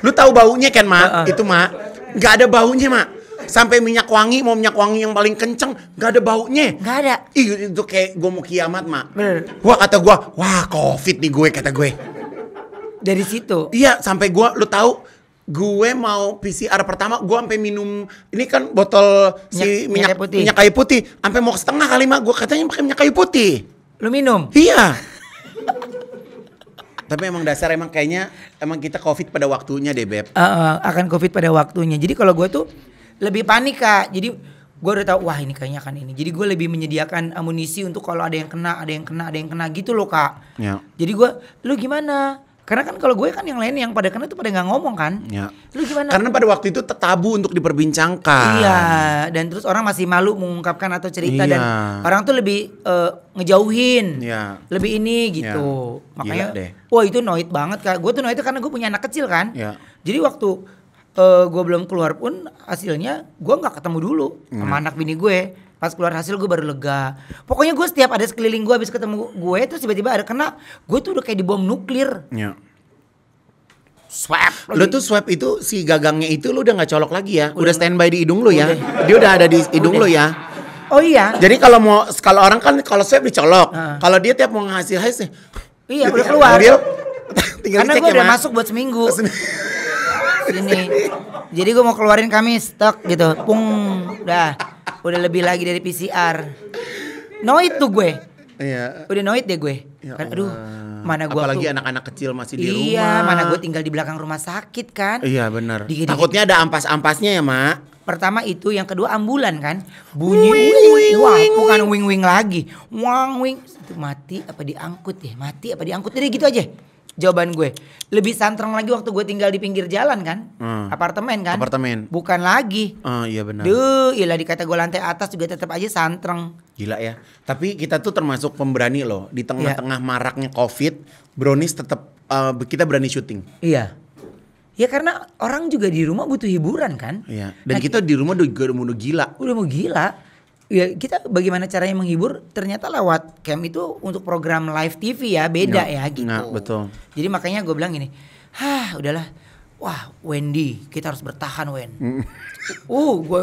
Lu tahu baunya kan, Mak? Uh -uh. Itu, Mak. Nggak ada baunya, Mak. Sampai minyak wangi, mau minyak wangi yang paling kenceng, nggak ada baunya. Nggak ada. Ih, itu kayak gua mau kiamat, Mak. Bener. Wah, kata gua wah covid nih gue, kata gue. Dari situ? Iya, sampai gua lu tahu gue mau PCR pertama gue sampai minum ini kan botol si minyak minyak kayu putih, minyak kayu putih sampai mau setengah kali mah gue katanya pakai minyak kayu putih lu minum iya tapi emang dasar emang kayaknya emang kita covid pada waktunya deh beb. Uh, akan covid pada waktunya. Jadi kalau gue tuh lebih panik kak. Jadi gue udah tahu wah ini kayaknya akan ini. Jadi gue lebih menyediakan amunisi untuk kalau ada yang kena, ada yang kena, ada yang kena gitu loh kak. Yeah. Jadi gue lu gimana? Karena kan kalau gue kan yang lain yang pada kena itu pada nggak ngomong kan. Ya. Lu gimana? Karena pada waktu itu tabu untuk diperbincangkan. Iya, dan terus orang masih malu mengungkapkan atau cerita iya. dan orang tuh lebih uh, ngejauhin. Iya. Lebih ini iya. gitu. Ya. Makanya deh. wah itu noit banget kak. Gue tuh noit karena gue punya anak kecil kan. Iya. Jadi waktu uh, gue belum keluar pun hasilnya gue nggak ketemu dulu hmm. sama anak bini gue pas keluar hasil gue baru lega pokoknya gue setiap ada sekeliling gue habis ketemu gue itu tiba-tiba ada kena gue tuh udah kayak di bom nuklir yeah. Swab. Lu tuh swab itu si gagangnya itu lu udah nggak colok lagi ya. Udah, udah standby di hidung lu ya. Dia udah ada di hidung udah. lu ya. Oh iya. Jadi kalau mau kalau orang kan kalau swab dicolok. Uh. Kalau dia tiap mau ngasih hasil eh, Iya, udah keluar. Dia, tinggal Karena gue ya, udah ya, masuk buat seminggu. Sini. Jadi gue mau keluarin kami stok gitu. Pung. Udah udah lebih lagi dari PCR noit tuh gue Iya. Udah noit deh gue. Ya kan, aduh, mana gue apalagi anak-anak kecil masih di iya, rumah. Iya, mana gue tinggal di belakang rumah sakit kan. Iya, benar. Takutnya ada ampas-ampasnya ya, Mak. Pertama itu, yang kedua ambulan kan. Bunyi wing, wing, wah, wing, bukan wing wing lagi. Wang wing. Itu mati apa diangkut ya? Mati apa diangkut? Jadi gitu aja jawaban gue. Lebih santrang lagi waktu gue tinggal di pinggir jalan kan, hmm. apartemen kan. Apartemen. Bukan lagi. Uh, iya benar. Duh, gila dikata gue lantai atas juga tetap aja santrang Gila ya. Tapi kita tuh termasuk pemberani loh. Di tengah-tengah yeah. maraknya covid, Brownies tetap uh, eh, kita berani syuting. Iya. Ya karena orang juga di rumah butuh hiburan kan. Iya. Dan nah, kita di rumah udah, udah mau gila. Udah mau gila ya kita bagaimana caranya menghibur ternyata lewat cam itu untuk program live TV ya beda ya, ya, ya gitu. Nah, betul. Jadi makanya gue bilang ini hah udahlah, wah Wendy kita harus bertahan Wen. Hmm. uh gue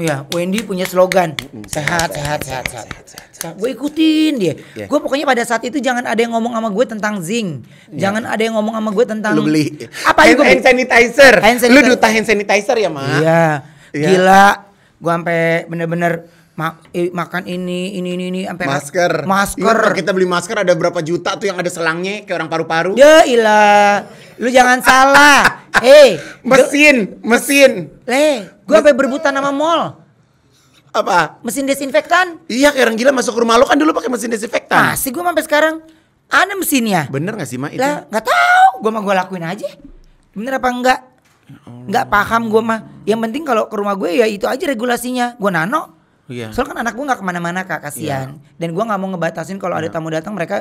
Ya, Wendy punya slogan mm, sehat, sehat, sehat, sehat, sehat, sehat, sehat. Gue ikutin dia. Yeah. Gue pokoknya pada saat itu jangan ada yang ngomong sama gue tentang zinc, yeah. jangan ada yang ngomong sama gue tentang. Lu beli apa hand, hand sanitizer. hand sanitizer. Lu duta hand sanitizer ya, Ma? Iya. Yeah. Gila, gue sampai bener-bener ma eh, makan ini ini ini ini sampai masker masker ya, kita beli masker ada berapa juta tuh yang ada selangnya kayak orang paru-paru ya ilah lu jangan salah hei mesin mesin le gua sampai berebutan sama mall apa mesin desinfektan iya kayak orang gila masuk rumah lo kan dulu pakai mesin desinfektan masih gua sampai sekarang ada mesinnya bener gak sih ma itu Gak nggak tahu gua mah gua lakuin aja bener apa enggak Enggak ya paham gua mah yang penting kalau ke rumah gue ya itu aja regulasinya gua nano Iya. Soalnya kan anak gue nggak kemana-mana kak, kasihan. yeah. Dan gue nggak mau ngebatasin kalau yeah. ada iya. tamu datang mereka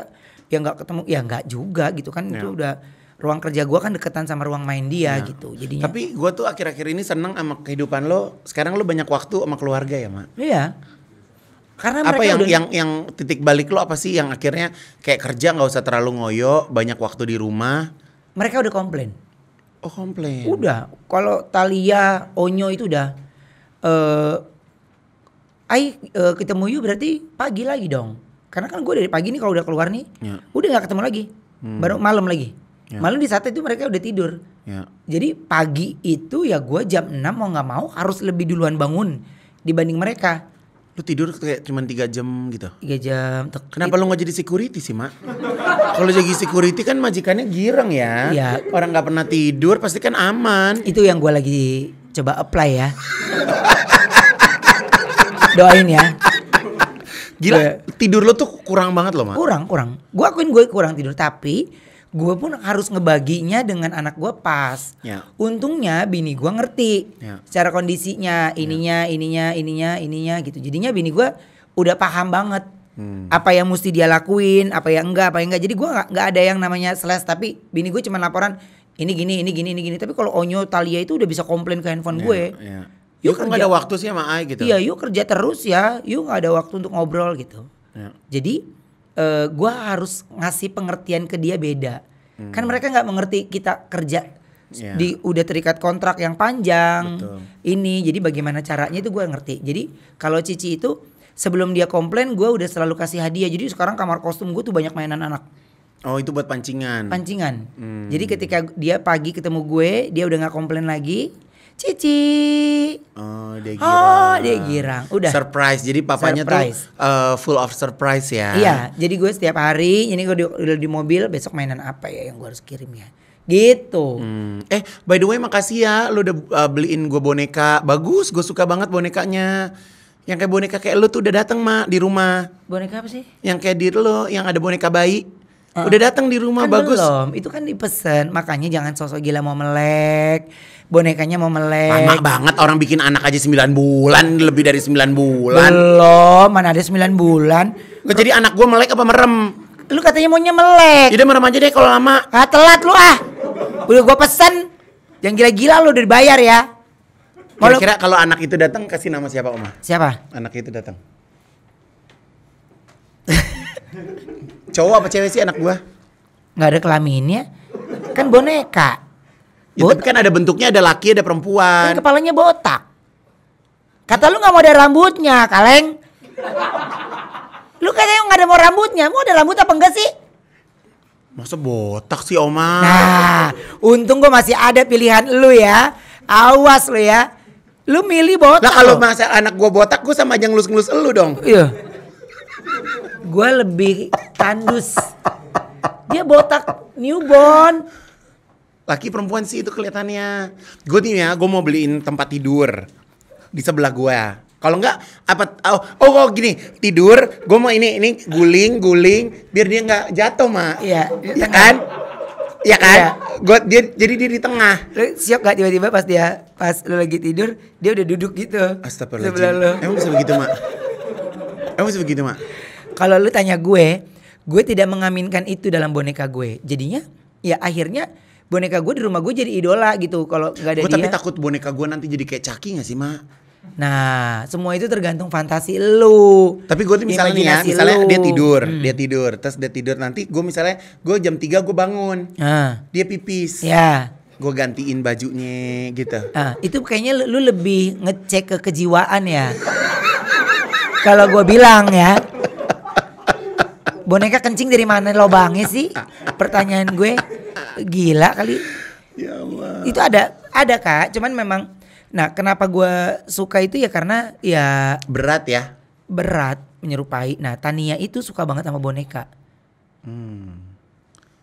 ya nggak ketemu, ya nggak juga gitu kan yeah. itu iya. udah ruang kerja gue kan deketan sama ruang main dia iya. gitu. Jadinya. Tapi gue tuh akhir-akhir ini seneng sama kehidupan lo. Sekarang lo banyak waktu sama keluarga ya mak. Iya. Karena apa yang udah... yang yang titik balik lo apa sih yang akhirnya kayak kerja nggak usah terlalu ngoyo, banyak waktu di rumah. Mereka udah komplain. Oh komplain. Udah, kalau Talia, Onyo itu udah uh, ay uh, eh, ketemu you berarti pagi lagi dong. Karena kan gue dari pagi nih kalau udah keluar nih, yeah. udah nggak ketemu lagi. Hmm. Baru malam lagi. Yeah. Malam di saat itu mereka udah tidur. Yeah. Jadi pagi itu ya gue jam 6 mau nggak mau harus lebih duluan bangun dibanding mereka. Lu tidur kayak cuma tiga jam gitu? tiga jam. Kenapa lu gak jadi security sih, Mak? Kalau jadi security kan majikannya girang ya. Iya. Orang gak pernah tidur pasti kan aman. Itu yang gue lagi coba apply ya. doain ya gila tidur lo tuh kurang banget loh mah kurang kurang gue akuin gue kurang tidur tapi gue pun harus ngebaginya dengan anak gue pas. Ya. Untungnya bini gue ngerti ya. secara kondisinya ininya, ya. ininya ininya ininya gitu. Jadinya bini gue udah paham banget hmm. apa yang mesti dia lakuin, apa yang enggak, apa yang enggak. Jadi gue gak ada yang namanya slash tapi bini gue cuma laporan ini gini ini gini ini gini. Tapi kalau Onyo Talia itu udah bisa komplain ke handphone yeah, gue. Yeah yuk nggak ada waktu sih sama Ai gitu. Iya, yuk kerja terus ya. Yuk nggak ada waktu untuk ngobrol gitu. Ya. Jadi uh, eh, gue harus ngasih pengertian ke dia beda. Hmm. Kan mereka nggak mengerti kita kerja ya. di udah terikat kontrak yang panjang Betul. ini. Jadi bagaimana caranya itu gue ngerti. Jadi kalau Cici itu sebelum dia komplain gue udah selalu kasih hadiah. Jadi sekarang kamar kostum gue tuh banyak mainan anak. Oh itu buat pancingan. Pancingan. Hmm. Jadi ketika dia pagi ketemu gue, dia udah nggak komplain lagi Cici. Oh, dia oh, girang. Oh, dia girang. Udah. Surprise. Jadi papanya surprise. tuh uh, full of surprise ya. Iya. Jadi gue setiap hari, ini gue di, di mobil besok mainan apa ya yang gue harus kirim ya. Gitu. Hmm. Eh, by the way makasih ya lu udah uh, beliin gue boneka. Bagus, gue suka banget bonekanya. Yang kayak boneka kayak lu tuh udah dateng, Mak, di rumah. Boneka apa sih? Yang kayak di lu, yang ada boneka bayi. Uh, udah datang di rumah kan bagus. Belum, itu kan dipesan. Makanya jangan sosok gila mau melek. Bonekanya mau melek. Lama banget orang bikin anak aja 9 bulan, lebih dari 9 bulan. Belum, mana ada 9 bulan. Nggak, jadi anak gua melek apa merem? Lu katanya maunya melek. Jadi ya merem aja deh kalau lama. Ah, telat lu ah. Udah gua pesen yang gila-gila lu udah dibayar ya. Kira-kira kalau anak itu datang kasih nama siapa, Oma? Siapa? Anak itu datang. Cowok apa cewek sih anak gua? Gak ada kelaminnya. Kan boneka. Ya, tapi kan ada bentuknya ada laki ada perempuan. Kan kepalanya botak. Kata lu gak mau ada rambutnya, kaleng. Lu katanya gak ada mau rambutnya, mau ada rambut apa enggak sih? Masa botak sih Oma? Nah, untung gue masih ada pilihan lu ya. Awas lu ya. Lu milih botak. Lah kalau masa anak gue botak, gue sama aja ngelus-ngelus lu dong. Iya gue lebih tandus. Dia botak newborn. Laki perempuan sih itu kelihatannya. Gue nih ya, gue mau beliin tempat tidur di sebelah gue. Kalau enggak apa oh, oh, oh gini tidur, gue mau ini ini guling guling biar dia nggak jatuh mak. Iya. Ya kan? Iya kan? Iya. Gue dia jadi dia di tengah. Lu siap gak tiba-tiba pas dia pas lu lagi tidur dia udah duduk gitu. Astagfirullah. Emang bisa begitu mak? Emang bisa begitu mak? kalau lu tanya gue, gue tidak mengaminkan itu dalam boneka gue. Jadinya ya akhirnya boneka gue di rumah gue jadi idola gitu kalau nggak ada gue dia. tapi takut boneka gue nanti jadi kayak caki gak sih ma? Nah, semua itu tergantung fantasi lu. Tapi gue tuh misalnya nih ya, misalnya lu. dia tidur, hmm. dia tidur, terus dia tidur nanti gue misalnya gue jam 3 gue bangun. uh. Dia pipis. Ya. Gue gantiin bajunya gitu. Uh, itu kayaknya lu, lu lebih ngecek ke kejiwaan ya. Kalau gue bilang ya, boneka kencing dari mana lobangnya sih? Pertanyaan gue gila kali. Ya Allah. Itu ada ada Kak, cuman memang nah kenapa gue suka itu ya karena ya berat ya. Berat menyerupai. Nah, Tania itu suka banget sama boneka. Hmm.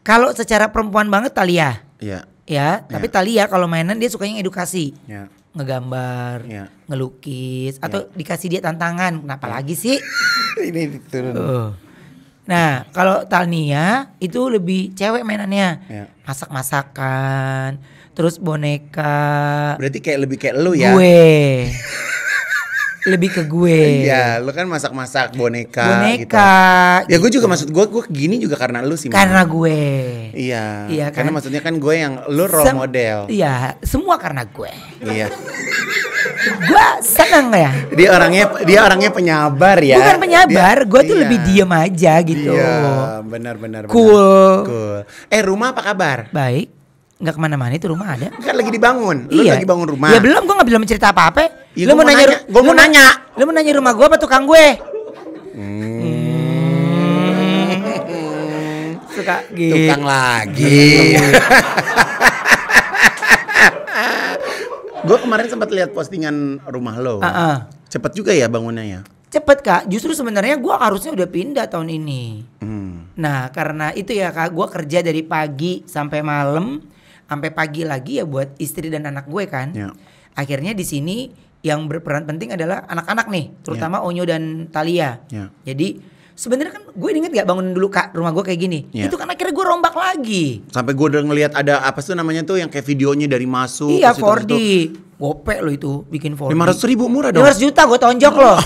Kalau secara perempuan banget Talia. Iya. Ya, ya, tapi Talia kalau mainan dia sukanya edukasi. Ya. Ngegambar, ya. ngelukis atau ya. dikasih dia tantangan. Kenapa nah, ya. lagi sih? ini turun. Uh. Nah, kalau Tania itu lebih cewek mainannya. Ya. Masak-masakan, terus boneka. Berarti kayak lebih kayak lu ya. Gue. lebih ke gue. Iya, lu kan masak-masak boneka. Boneka. Gitu. Ya gue juga gitu. maksud gue gue gini juga karena lu sih. Karena mana? gue. Iya. Iya. Kan? Karena maksudnya kan gue yang lu role model. Iya, semua karena gue. Iya. gue seneng ya. Dia orangnya dia orangnya penyabar ya. Bukan penyabar, gue tuh iya. lebih diem aja gitu. Iya, benar-benar. Cool. Cool. Eh rumah apa kabar? Baik nggak kemana-mana itu rumah ada kan lagi dibangun lu iya. lagi bangun rumah ya belum gua nggak bilang cerita apa-apa ya, lu mau nanya, nanya gue mau nanya lu mau nanya rumah gua apa tukang gue hmm. suka gitu tukang lagi gue kemarin sempat lihat postingan rumah lo uh -uh. cepet juga ya bangunnya ya cepet kak justru sebenarnya gue harusnya udah pindah tahun ini hmm. nah karena itu ya kak gue kerja dari pagi sampai malam sampai pagi lagi ya buat istri dan anak gue kan. Yeah. Akhirnya di sini yang berperan penting adalah anak-anak nih, terutama yeah. Onyo dan Talia. Yeah. Jadi sebenarnya kan gue inget gak bangun dulu kak rumah gue kayak gini. Yeah. Itu kan akhirnya gue rombak lagi. Sampai gue udah ngelihat ada apa sih namanya tuh yang kayak videonya dari masuk. Iya Fordi. Gope lo itu bikin Fordi. lima ratus ribu murah dong. ratus juta gue tonjok loh.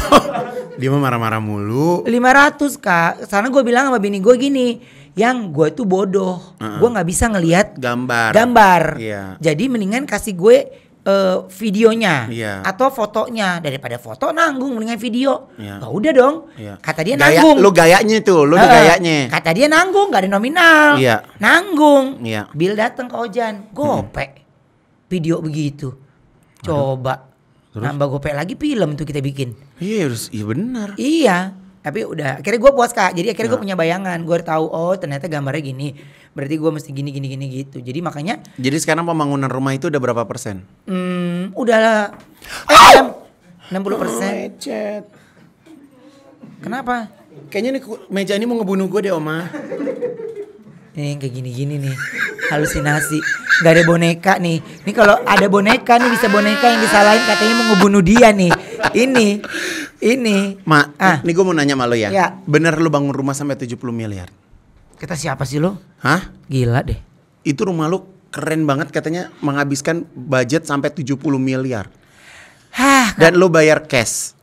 Dia mah marah-marah mulu. 500 kak. Sana gue bilang sama bini gue gini yang gue tuh bodoh uh-uh. gue nggak bisa ngelihat gambar gambar yeah. jadi mendingan kasih gue uh, videonya yeah. atau fotonya daripada foto nanggung mendingan video yeah. Ya udah dong yeah. kata dia Gaya, nanggung lu gayanya tuh lu uh, gayanya kata dia nanggung gak ada nominal yeah. nanggung yeah. Bill datang ke Ojan gope hmm. video begitu coba Terus? nambah gope lagi film tuh kita bikin iya harus iya benar iya tapi udah akhirnya gue puas kak jadi akhirnya nah. gue punya bayangan gue tahu oh ternyata gambarnya gini berarti gue mesti gini gini gini gitu jadi makanya jadi sekarang pembangunan rumah itu udah berapa persen hmm udahlah eh, enam puluh persen kenapa kayaknya nih meja ini mau ngebunuh gue deh oma ini yang kayak gini-gini nih halusinasi gak ada boneka nih ini kalau ada boneka nih bisa boneka yang disalahin katanya mau ngebunuh dia nih ini ini mak ah. Eh, nih gue mau nanya malu ya. ya bener lo bangun rumah sampai 70 miliar kita siapa sih lo? hah gila deh itu rumah lo keren banget katanya menghabiskan budget sampai 70 miliar Hah, kan. dan lo bayar cash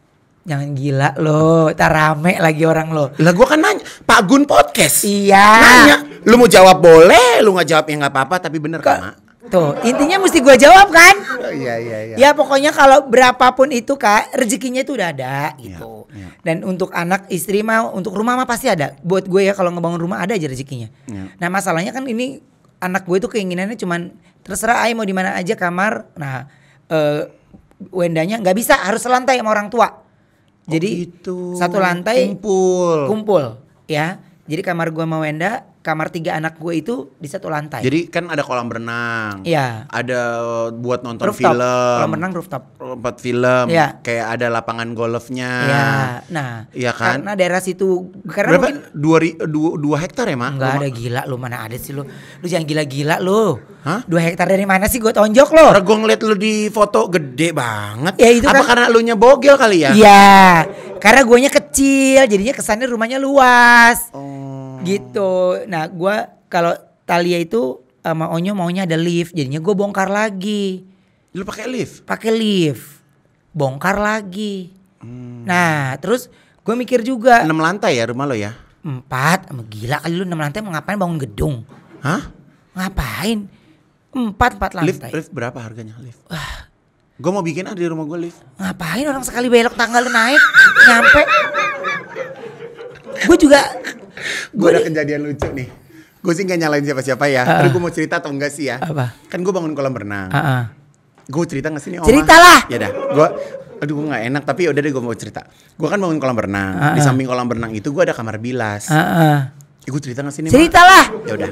Jangan gila lo, tak rame lagi orang lo. Lah gue kan nanya, Pak Gun podcast. Iya. Nanya, lu mau jawab boleh, lu nggak jawab ya nggak apa-apa, tapi bener kan, Ke, kan? Tuh, intinya mesti gue jawab kan? Iya, iya, iya. Ya pokoknya kalau berapapun itu Kak, rezekinya itu udah ada gitu. Ya, ya. Dan untuk anak, istri mau untuk rumah mah pasti ada. Buat gue ya kalau ngebangun rumah ada aja rezekinya. Ya. Nah, masalahnya kan ini anak gue itu keinginannya cuman terserah ayo mau di mana aja kamar. Nah, eh wendanya nggak bisa, harus selantai sama orang tua. Oh, Jadi oh itu satu lantai kumpul. Kumpul, ya. Jadi kamar gue sama Wenda kamar tiga anak gue itu di satu lantai. Jadi kan ada kolam renang. Iya. Ada buat nonton rooftop. film. Kolam renang rooftop. Buat film. Iya. Kayak ada lapangan golfnya. Iya. Nah. Iya kan. Karena daerah situ. Karena Berapa? Mungkin, dua, dua, dua hektar ya mah? Enggak ada gila lu mana ada sih lu. Lu jangan gila-gila lu. Hah? Dua hektar dari mana sih gue tonjok lo? Karena gue ngeliat lu di foto gede banget. Ya itu Apa kan. karena lu nya bogel kali ya? Iya. Karena guanya kecil jadinya kesannya rumahnya luas. Oh. Hmm. Gitu. Nah, gua kalau Talia itu sama Onyo maunya ada lift, jadinya gue bongkar lagi. Lu pakai lift? Pakai lift. Bongkar lagi. Hmm. Nah, terus gue mikir juga. enam lantai ya rumah lo ya? Empat, gila kali lu enam lantai mau ngapain bangun gedung? Hah? Ngapain? Empat, empat lantai. Lift, lift berapa harganya lift? Wah. Gue mau bikin ah di rumah gue lift. Ngapain orang sekali belok tanggal lu naik, nyampe gue ada kejadian lucu nih. Gue sih gak nyalain siapa-siapa ya. Ah. Uh, Tapi gue mau cerita atau enggak sih ya? Apa? Kan gue bangun kolam renang. Uh, ah, uh. Ah. Gue cerita gak sih nih Ceritalah. Ya dah. Gue aduh gue gak enak tapi ya udah deh gue mau cerita gue kan bangun kolam renang uh, uh. di samping kolam renang itu gue ada kamar bilas uh, uh. Ya, eh, gue cerita nggak sini ceritalah ya udah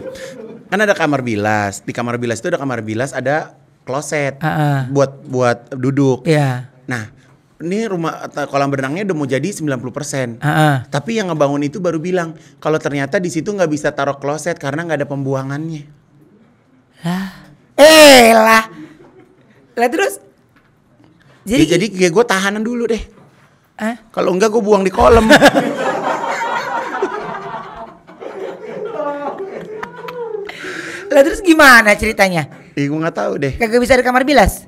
kan ada kamar bilas di kamar bilas itu ada kamar bilas ada kloset uh, uh. buat buat duduk yeah. nah ini rumah kolam berenangnya udah mau jadi 90% persen. uh Tapi yang ngebangun itu baru bilang kalau ternyata di situ nggak bisa taruh kloset karena nggak ada pembuangannya. Lah, eh lah, lah terus. Jadi, ya, jadi kayak gue tahanan dulu deh. eh Kalau enggak gue buang di kolam. lah terus gimana ceritanya? Ih, gue nggak tahu deh. Gak bisa di kamar bilas?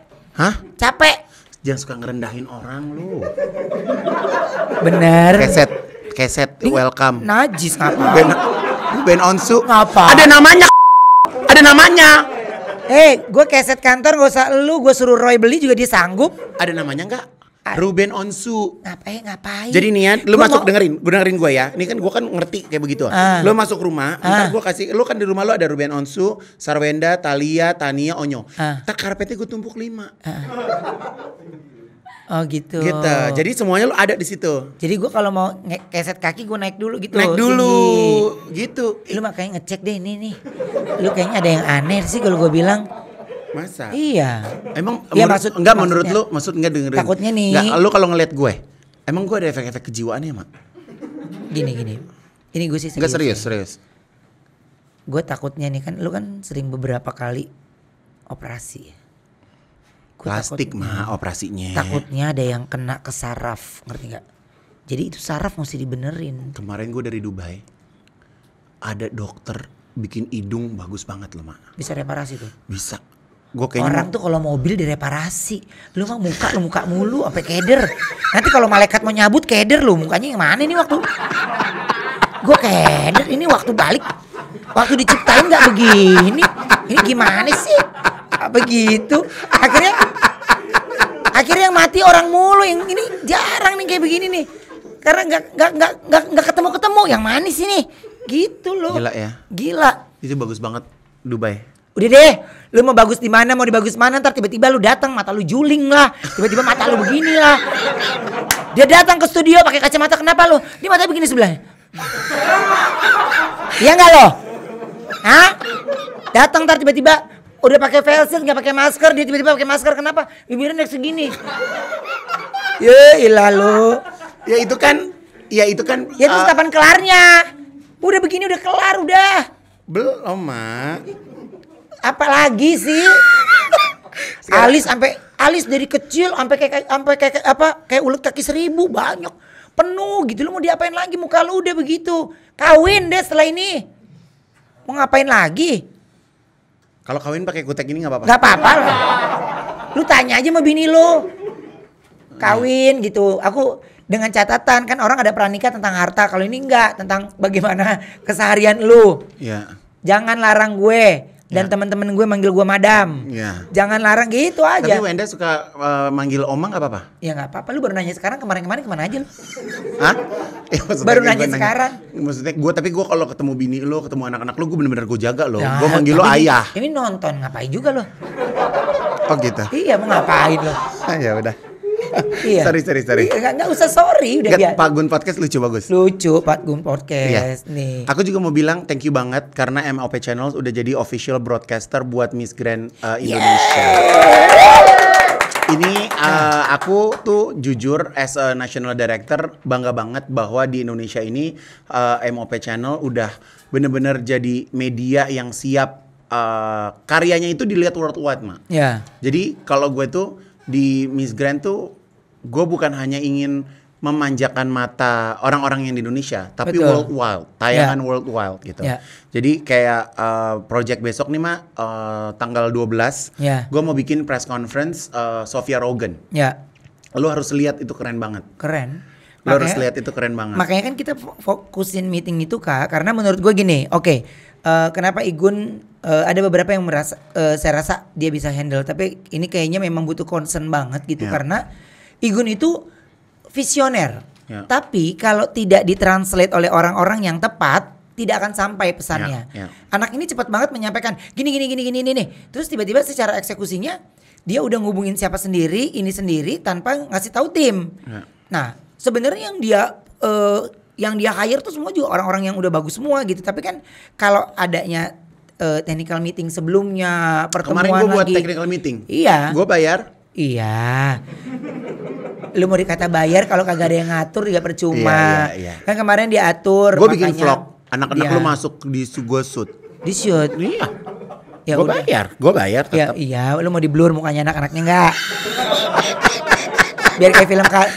Hah? Capek. Jangan suka ngerendahin orang lu. Bener. Keset, keset, Ini welcome. Najis ngapa? Ben, ben Onsu. Apa? Ada namanya. Ada namanya. Eh, hey, gue keset kantor gak usah lu, gue suruh Roy beli juga dia sanggup. Ada namanya nggak? Ruben Onsu. Ngapain ngapain? Jadi niat lu gua masuk mau... dengerin, gue dengerin gue ya. Ini kan gue kan ngerti kayak begitu. Ah. Lu masuk rumah, ah. ntar gue kasih lu kan di rumah lu ada Ruben Onsu, Sarwenda, Talia, Tania, Onyo. Ah. Tak karpetnya gue tumpuk lima. Ah. Oh gitu. Gitu. Jadi semuanya lu ada di situ. Jadi gua kalau mau keset kaki gua naik dulu gitu. Naik dulu. Tinggi. Gitu. Lu makanya ngecek deh ini nih. Lu kayaknya ada yang aneh sih kalau gua bilang. Masa? Iya. Emang ya, menurut, maksud, enggak menurut lu maksud enggak dengerin. Takutnya nih. Enggak, lu kalau ngeliat gue, emang gue ada efek-efek kejiwaan ya Mak? Gini gini. Ini gue sih serius. Enggak serius, ya. serius. Gue takutnya nih kan lu kan sering beberapa kali operasi ya. Gua Plastik mah operasinya. Takutnya ada yang kena ke saraf, ngerti gak Jadi itu saraf mesti dibenerin. Kemarin gue dari Dubai, ada dokter bikin hidung bagus banget loh mak. Bisa reparasi tuh? Bisa. Gua kayaknya orang tuh kalau mobil direparasi, lu mah muka lu muka mulu sampai keder. Nanti kalau malaikat mau nyabut keder lu mukanya yang mana ini waktu? Gue keder ini waktu balik. Waktu diciptain nggak begini. Ini gimana sih? Apa gitu? Akhirnya akhirnya yang mati orang mulu yang ini jarang nih kayak begini nih. Karena nggak nggak nggak nggak ketemu ketemu yang manis ini. Gitu loh. Gila ya. Gila. Itu bagus banget Dubai udah deh lu mau bagus di mana mau dibagus mana ntar tiba-tiba lu datang mata lu juling lah tiba-tiba mata lu begini lah dia datang ke studio pakai kacamata kenapa lu dia mata begini sebelahnya iya nggak lo Hah? datang ntar tiba-tiba udah pakai face nggak pakai masker dia tiba-tiba pakai masker kenapa bibirnya naik segini ya ilah lo ya itu kan ya itu kan ya terus uh, kapan kelarnya udah begini udah kelar udah belum mak apa lagi sih? alis sampai alis dari kecil sampai kayak sampai kayak apa kayak ulet kaki seribu banyak penuh gitu lu mau diapain lagi muka lu udah begitu kawin deh setelah ini mau ngapain lagi kalau kawin pakai kutek ini nggak apa-apa nggak apa-apa lu tanya aja sama bini lu kawin gitu aku dengan catatan kan orang ada peranika tentang harta kalau ini enggak tentang bagaimana keseharian lu ya. jangan larang gue dan yeah. teman-teman gue manggil gue madam. Yeah. Jangan larang gitu aja. Tapi Wenda suka uh, manggil omang apa-apa? Ya nggak apa-apa. Lu baru nanya sekarang kemarin-kemarin kemana aja lu? Hah? Ya, baru nanya, nanya sekarang. Maksudnya gue tapi gue kalau ketemu bini lu, ketemu anak-anak lu, gue bener-bener gue jaga lo. Nah, ya, gue manggil lo ayah. Ini nonton ngapain juga lo? Oh gitu. Iya mau ngapain lo? Ah, ya udah iya. Sorry, sorry, sorry. Enggak, iya, usah sorry udah gak, Pak Gun Podcast lucu bagus. Lucu Pak Gun Podcast iya. nih. Aku juga mau bilang thank you banget karena MOP channel udah jadi official broadcaster buat Miss Grand uh, Indonesia. Ini uh, aku tuh jujur as a national director bangga banget bahwa di Indonesia ini uh, MOP Channel udah bener-bener jadi media yang siap uh, karyanya itu dilihat worldwide, Mak. Yeah. Jadi kalau gue tuh di Miss Grand tuh gue bukan hanya ingin memanjakan mata orang-orang yang di Indonesia, tapi Betul. wild, tayangan yeah. wild gitu. Yeah. Jadi kayak uh, project besok nih mah eh, uh, tanggal 12, yeah. gue mau bikin press conference uh, Sofia Rogan. Yeah. Lo harus lihat itu keren banget. Keren. Lo harus lihat itu keren banget. Makanya kan kita fokusin meeting itu kak, karena menurut gue gini, oke, okay, uh, kenapa Igun uh, ada beberapa yang merasa, uh, saya rasa dia bisa handle, tapi ini kayaknya memang butuh concern banget gitu yeah. karena Igun itu visioner. Ya. Tapi kalau tidak ditranslate oleh orang-orang yang tepat, tidak akan sampai pesannya. Ya, ya. Anak ini cepat banget menyampaikan gini gini gini gini nih. Terus tiba-tiba secara eksekusinya dia udah ngubungin siapa sendiri, ini sendiri tanpa ngasih tahu tim. Ya. Nah, sebenarnya yang dia uh, yang dia hire tuh semua juga orang-orang yang udah bagus semua gitu. Tapi kan kalau adanya uh, technical meeting sebelumnya, pertemuan Kemarin gua buat technical meeting. Iya. Gue bayar Iya. Lu mau dikata bayar kalau kagak ada yang ngatur juga percuma. Iya, iya, iya. Kan kemarin diatur. Gue bikin vlog. Anak-anak iya. lu masuk di gue shoot. Di shoot. Iya. Ya gue bayar, gue bayar tetap. Ya, iya, lu mau di mukanya anak-anaknya enggak? Biar kayak film kak.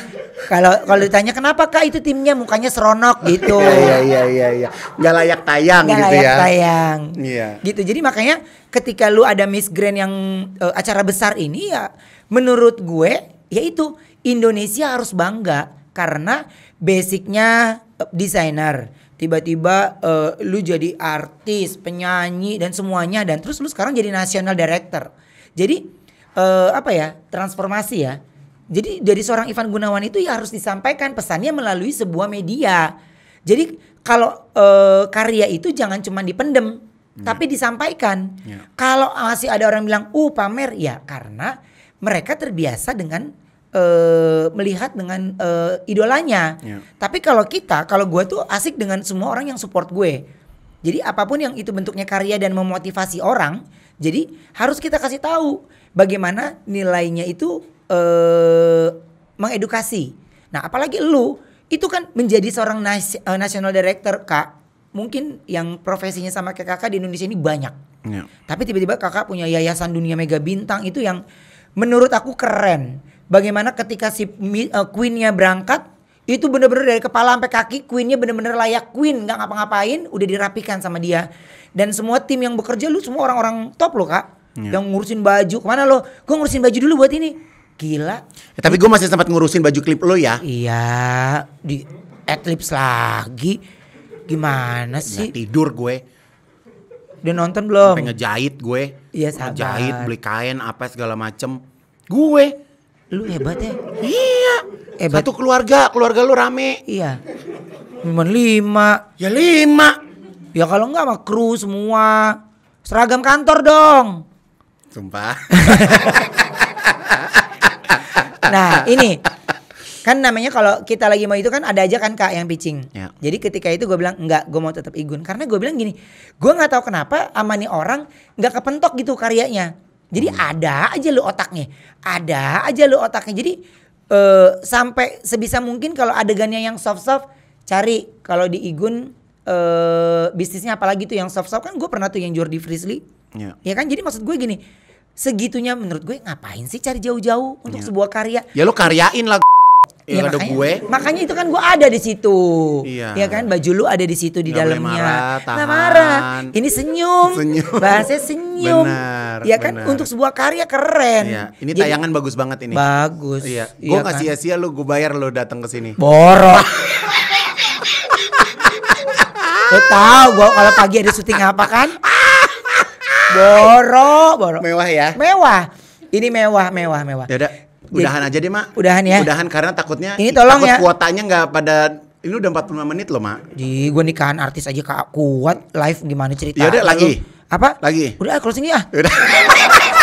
kalau kalau ditanya kenapa kak itu timnya mukanya seronok gitu. Iya iya iya iya. Gak layak tayang Gak gitu ya. layak ya. tayang. Iya. Gitu. Jadi makanya ketika lu ada Miss Grand yang uh, acara besar ini ya menurut gue yaitu Indonesia harus bangga karena basicnya eh, desainer tiba-tiba uh, lu jadi artis penyanyi dan semuanya dan terus lu sekarang jadi national director jadi uh, apa ya transformasi ya jadi dari seorang Ivan Gunawan itu ya harus disampaikan pesannya melalui sebuah media jadi kalau uh, karya itu jangan cuma dipendem yeah. tapi disampaikan yeah. kalau masih ada orang bilang uh pamer ya karena mereka terbiasa dengan uh, melihat dengan uh, idolanya. Yeah. Tapi kalau kita, kalau gue tuh asik dengan semua orang yang support gue. Jadi apapun yang itu bentuknya karya dan memotivasi orang, jadi harus kita kasih tahu bagaimana nilainya itu uh, mengedukasi. Nah, apalagi lu itu kan menjadi seorang nas uh, national director, Kak. Mungkin yang profesinya sama kayak Kakak di Indonesia ini banyak. Yeah. Tapi tiba-tiba Kakak punya yayasan dunia mega bintang itu yang menurut aku keren. Bagaimana ketika si uh, Queennya berangkat itu bener-bener dari kepala sampai kaki Queennya bener-bener layak Queen nggak ngapa-ngapain udah dirapikan sama dia dan semua tim yang bekerja lu semua orang-orang top lo kak yeah. yang ngurusin baju kemana lo gue ngurusin baju dulu buat ini gila ya, tapi gue masih sempat ngurusin baju klip lo ya iya di eclipse lagi gimana sih nggak tidur gue Udah nonton belum? Sampai ngejahit gue. Iya sabar. Ngejahit, beli kain apa segala macem. Gue. Lu hebat ya? Iya. Hebat. Satu keluarga, keluarga lu rame. Iya. lima. Ya lima. Ya kalau enggak sama kru semua. Seragam kantor dong. Sumpah. nah ini kan namanya kalau kita lagi mau itu kan ada aja kan kak yang pitching yeah. jadi ketika itu gue bilang enggak gue mau tetap igun karena gue bilang gini gue nggak tahu kenapa amani orang nggak kepentok gitu karyanya jadi hmm. ada aja lu otaknya ada aja lu otaknya jadi uh, sampai sebisa mungkin kalau adegannya yang soft soft cari kalau di igun uh, bisnisnya apalagi tuh yang soft soft kan gue pernah tuh yang Jordi Frisli. yeah. ya kan jadi maksud gue gini segitunya menurut gue ngapain sih cari jauh-jauh untuk yeah. sebuah karya ya lu karyain lah Iya, ya, makanya, gue. Makanya itu kan gue ada di situ. Iya. Ya kan baju lu ada di situ di Nggak dalamnya. Marah, Nah, marah. Ini senyum. senyum. Bahasa senyum. Benar. Ya kan benar. untuk sebuah karya keren. Iya. Ini Jadi, tayangan bagus banget ini. Bagus. Iya. Gue iya kasih kan? sia-sia lu gue bayar lu datang ke sini. Borok. lu tahu gue kalau pagi ada syuting apa kan? Borok, borok. Mewah ya? Mewah. Ini mewah, mewah, mewah. Yaudah Udahan aja deh, Mak. Udahan ya. Udahan karena takutnya ini tolong takut ya. kuotanya nggak pada ini udah 45 menit loh, Mak. Di gue nikahan artis aja kuat live gimana cerita. Ya udah lagi. Apa? Lagi. Udah closing ya. Udah.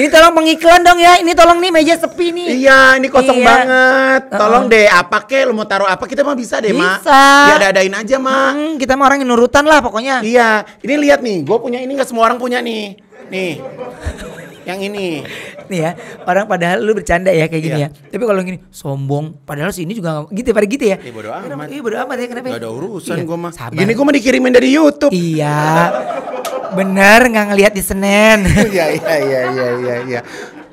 ini tolong pengiklan dong ya. Ini tolong nih meja sepi nih. Iya, ini kosong iya. banget. Tolong uh -uh. deh apa kek lu mau taruh apa kita mah bisa deh, Ma. Bisa. Ya ada-adain aja, Ma. Hmm, kita mah orang yang nurutan lah pokoknya. Iya. Ini lihat nih, gue punya ini nggak semua orang punya nih. Nih. yang ini. Nih ya, orang padahal lu bercanda ya kayak gini iya. ya. Tapi kalau gini sombong, padahal ini juga gitu pada gitu ya. Ih bodo amat. Ih bodo amat ya kenapa? Ya? Gak ada urusan iya. gua mah. Gini gua mah dikirimin dari YouTube. Iya. Bener nggak ngelihat di Senin. Iya iya iya iya iya. Ya.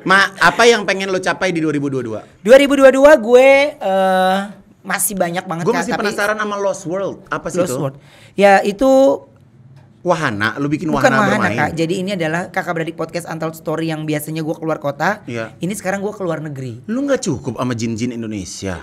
Ma, apa yang pengen lo capai di 2022? 2022 gue uh, masih banyak banget. Gue masih ya, penasaran tapi... sama Lost World. Apa sih Lost itu? World. Ya itu wahana, lo bikin Bukan wahana, wahana Kak. Jadi ini adalah kakak beradik podcast Untold Story yang biasanya gue keluar kota. Iya. Ini sekarang gue keluar negeri. Lu nggak cukup sama jin-jin Indonesia.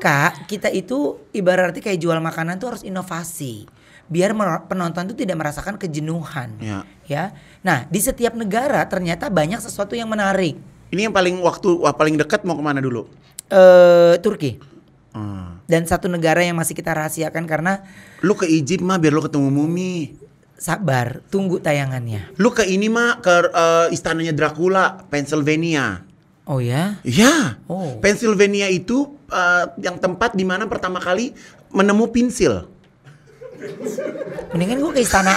Kak, kita itu ibaratnya kayak jual makanan tuh harus inovasi biar penonton itu tidak merasakan kejenuhan. Ya. ya. Nah, di setiap negara ternyata banyak sesuatu yang menarik. Ini yang paling waktu wah, paling dekat mau kemana dulu? Eh Turki. Hmm. Dan satu negara yang masih kita rahasiakan karena lu ke Ijib mah biar lu ketemu mumi. Sabar, tunggu tayangannya. Lu ke ini mah ke uh, istananya Dracula, Pennsylvania. Oh ya? ya Oh. Pennsylvania itu uh, yang tempat di mana pertama kali menemu pensil. Mendingan gue ke istana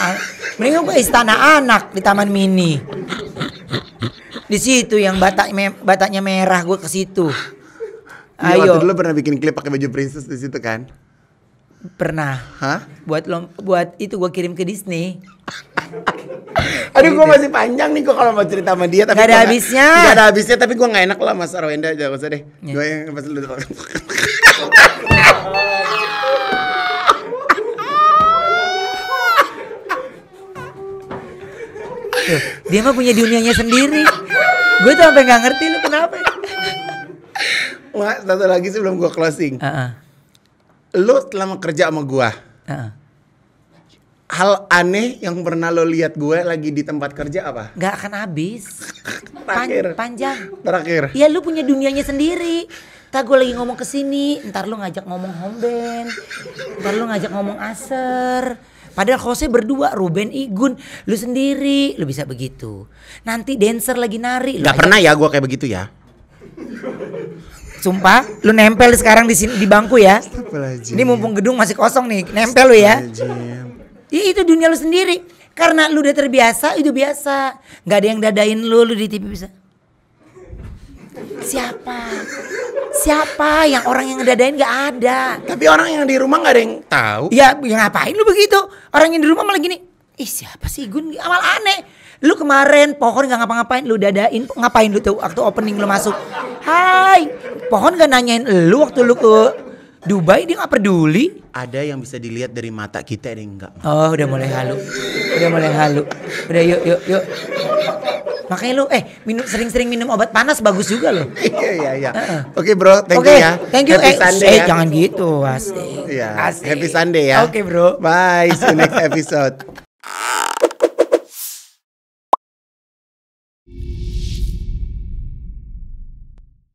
mendingan gue ke istana anak di Taman Mini. Di situ yang batak me, bataknya merah gue ke situ. Iya, Ayo. Waktu dulu pernah bikin klip pakai baju princess di situ kan? Pernah. Hah? Buat lo, buat itu gue kirim ke Disney. Aduh gue gitu. masih panjang nih gue kalau mau cerita sama dia tapi Gak ada gua habisnya Gak ada habisnya tapi gue gak enak lah mas Arwenda jago usah iya. Gue yang pas lu dia mah punya dunianya sendiri. Gue tuh sampai nggak ngerti lu kenapa. Mas, satu lagi sebelum gue closing. Uh-uh. Lu telah kerja sama gue. Uh-uh. Hal aneh yang pernah lo lihat gue lagi di tempat kerja apa? Gak akan habis. Terakhir. Pan- panjang. Terakhir. Ya lu punya dunianya sendiri. Tak gue lagi ngomong ke sini, ntar lu ngajak ngomong homben, ntar lu ngajak ngomong aser, Padahal Jose berdua, Ruben Igun, lu sendiri, lu bisa begitu. Nanti dancer lagi nari. Gak pernah ya gue kayak begitu ya. Sumpah, lu nempel sekarang di sini di bangku ya. Ini mumpung gedung masih kosong nih, nempel lu ya. Ya itu dunia lu sendiri. Karena lu udah terbiasa, itu biasa. Gak ada yang dadain lu, lu di TV bisa. Siapa? Siapa yang orang yang ngedadain gak ada? Tapi orang yang di rumah gak ada yang tahu. Ya, yang ngapain lu begitu? Orang yang di rumah malah gini. Ih siapa sih Gun? Amal aneh. Lu kemarin pohon gak ngapa-ngapain, lu dadain ngapain lu tuh waktu opening lu masuk. Hai, pohon gak nanyain lu waktu lu ke Dubai dia nggak peduli. Ada yang bisa dilihat dari mata kita ada yang enggak. Oh, udah mulai halu. Udah mulai halu. Udah yuk yuk yuk. Makanya lu eh minum sering-sering minum obat panas bagus juga lo. Iya iya iya. Oke bro, thank okay, you ya. Thank you. Happy eh, Sunday eh ya. jangan gitu, asik. Iya, asik. Happy Sunday ya. Oke, okay, bro. Bye, see you next episode.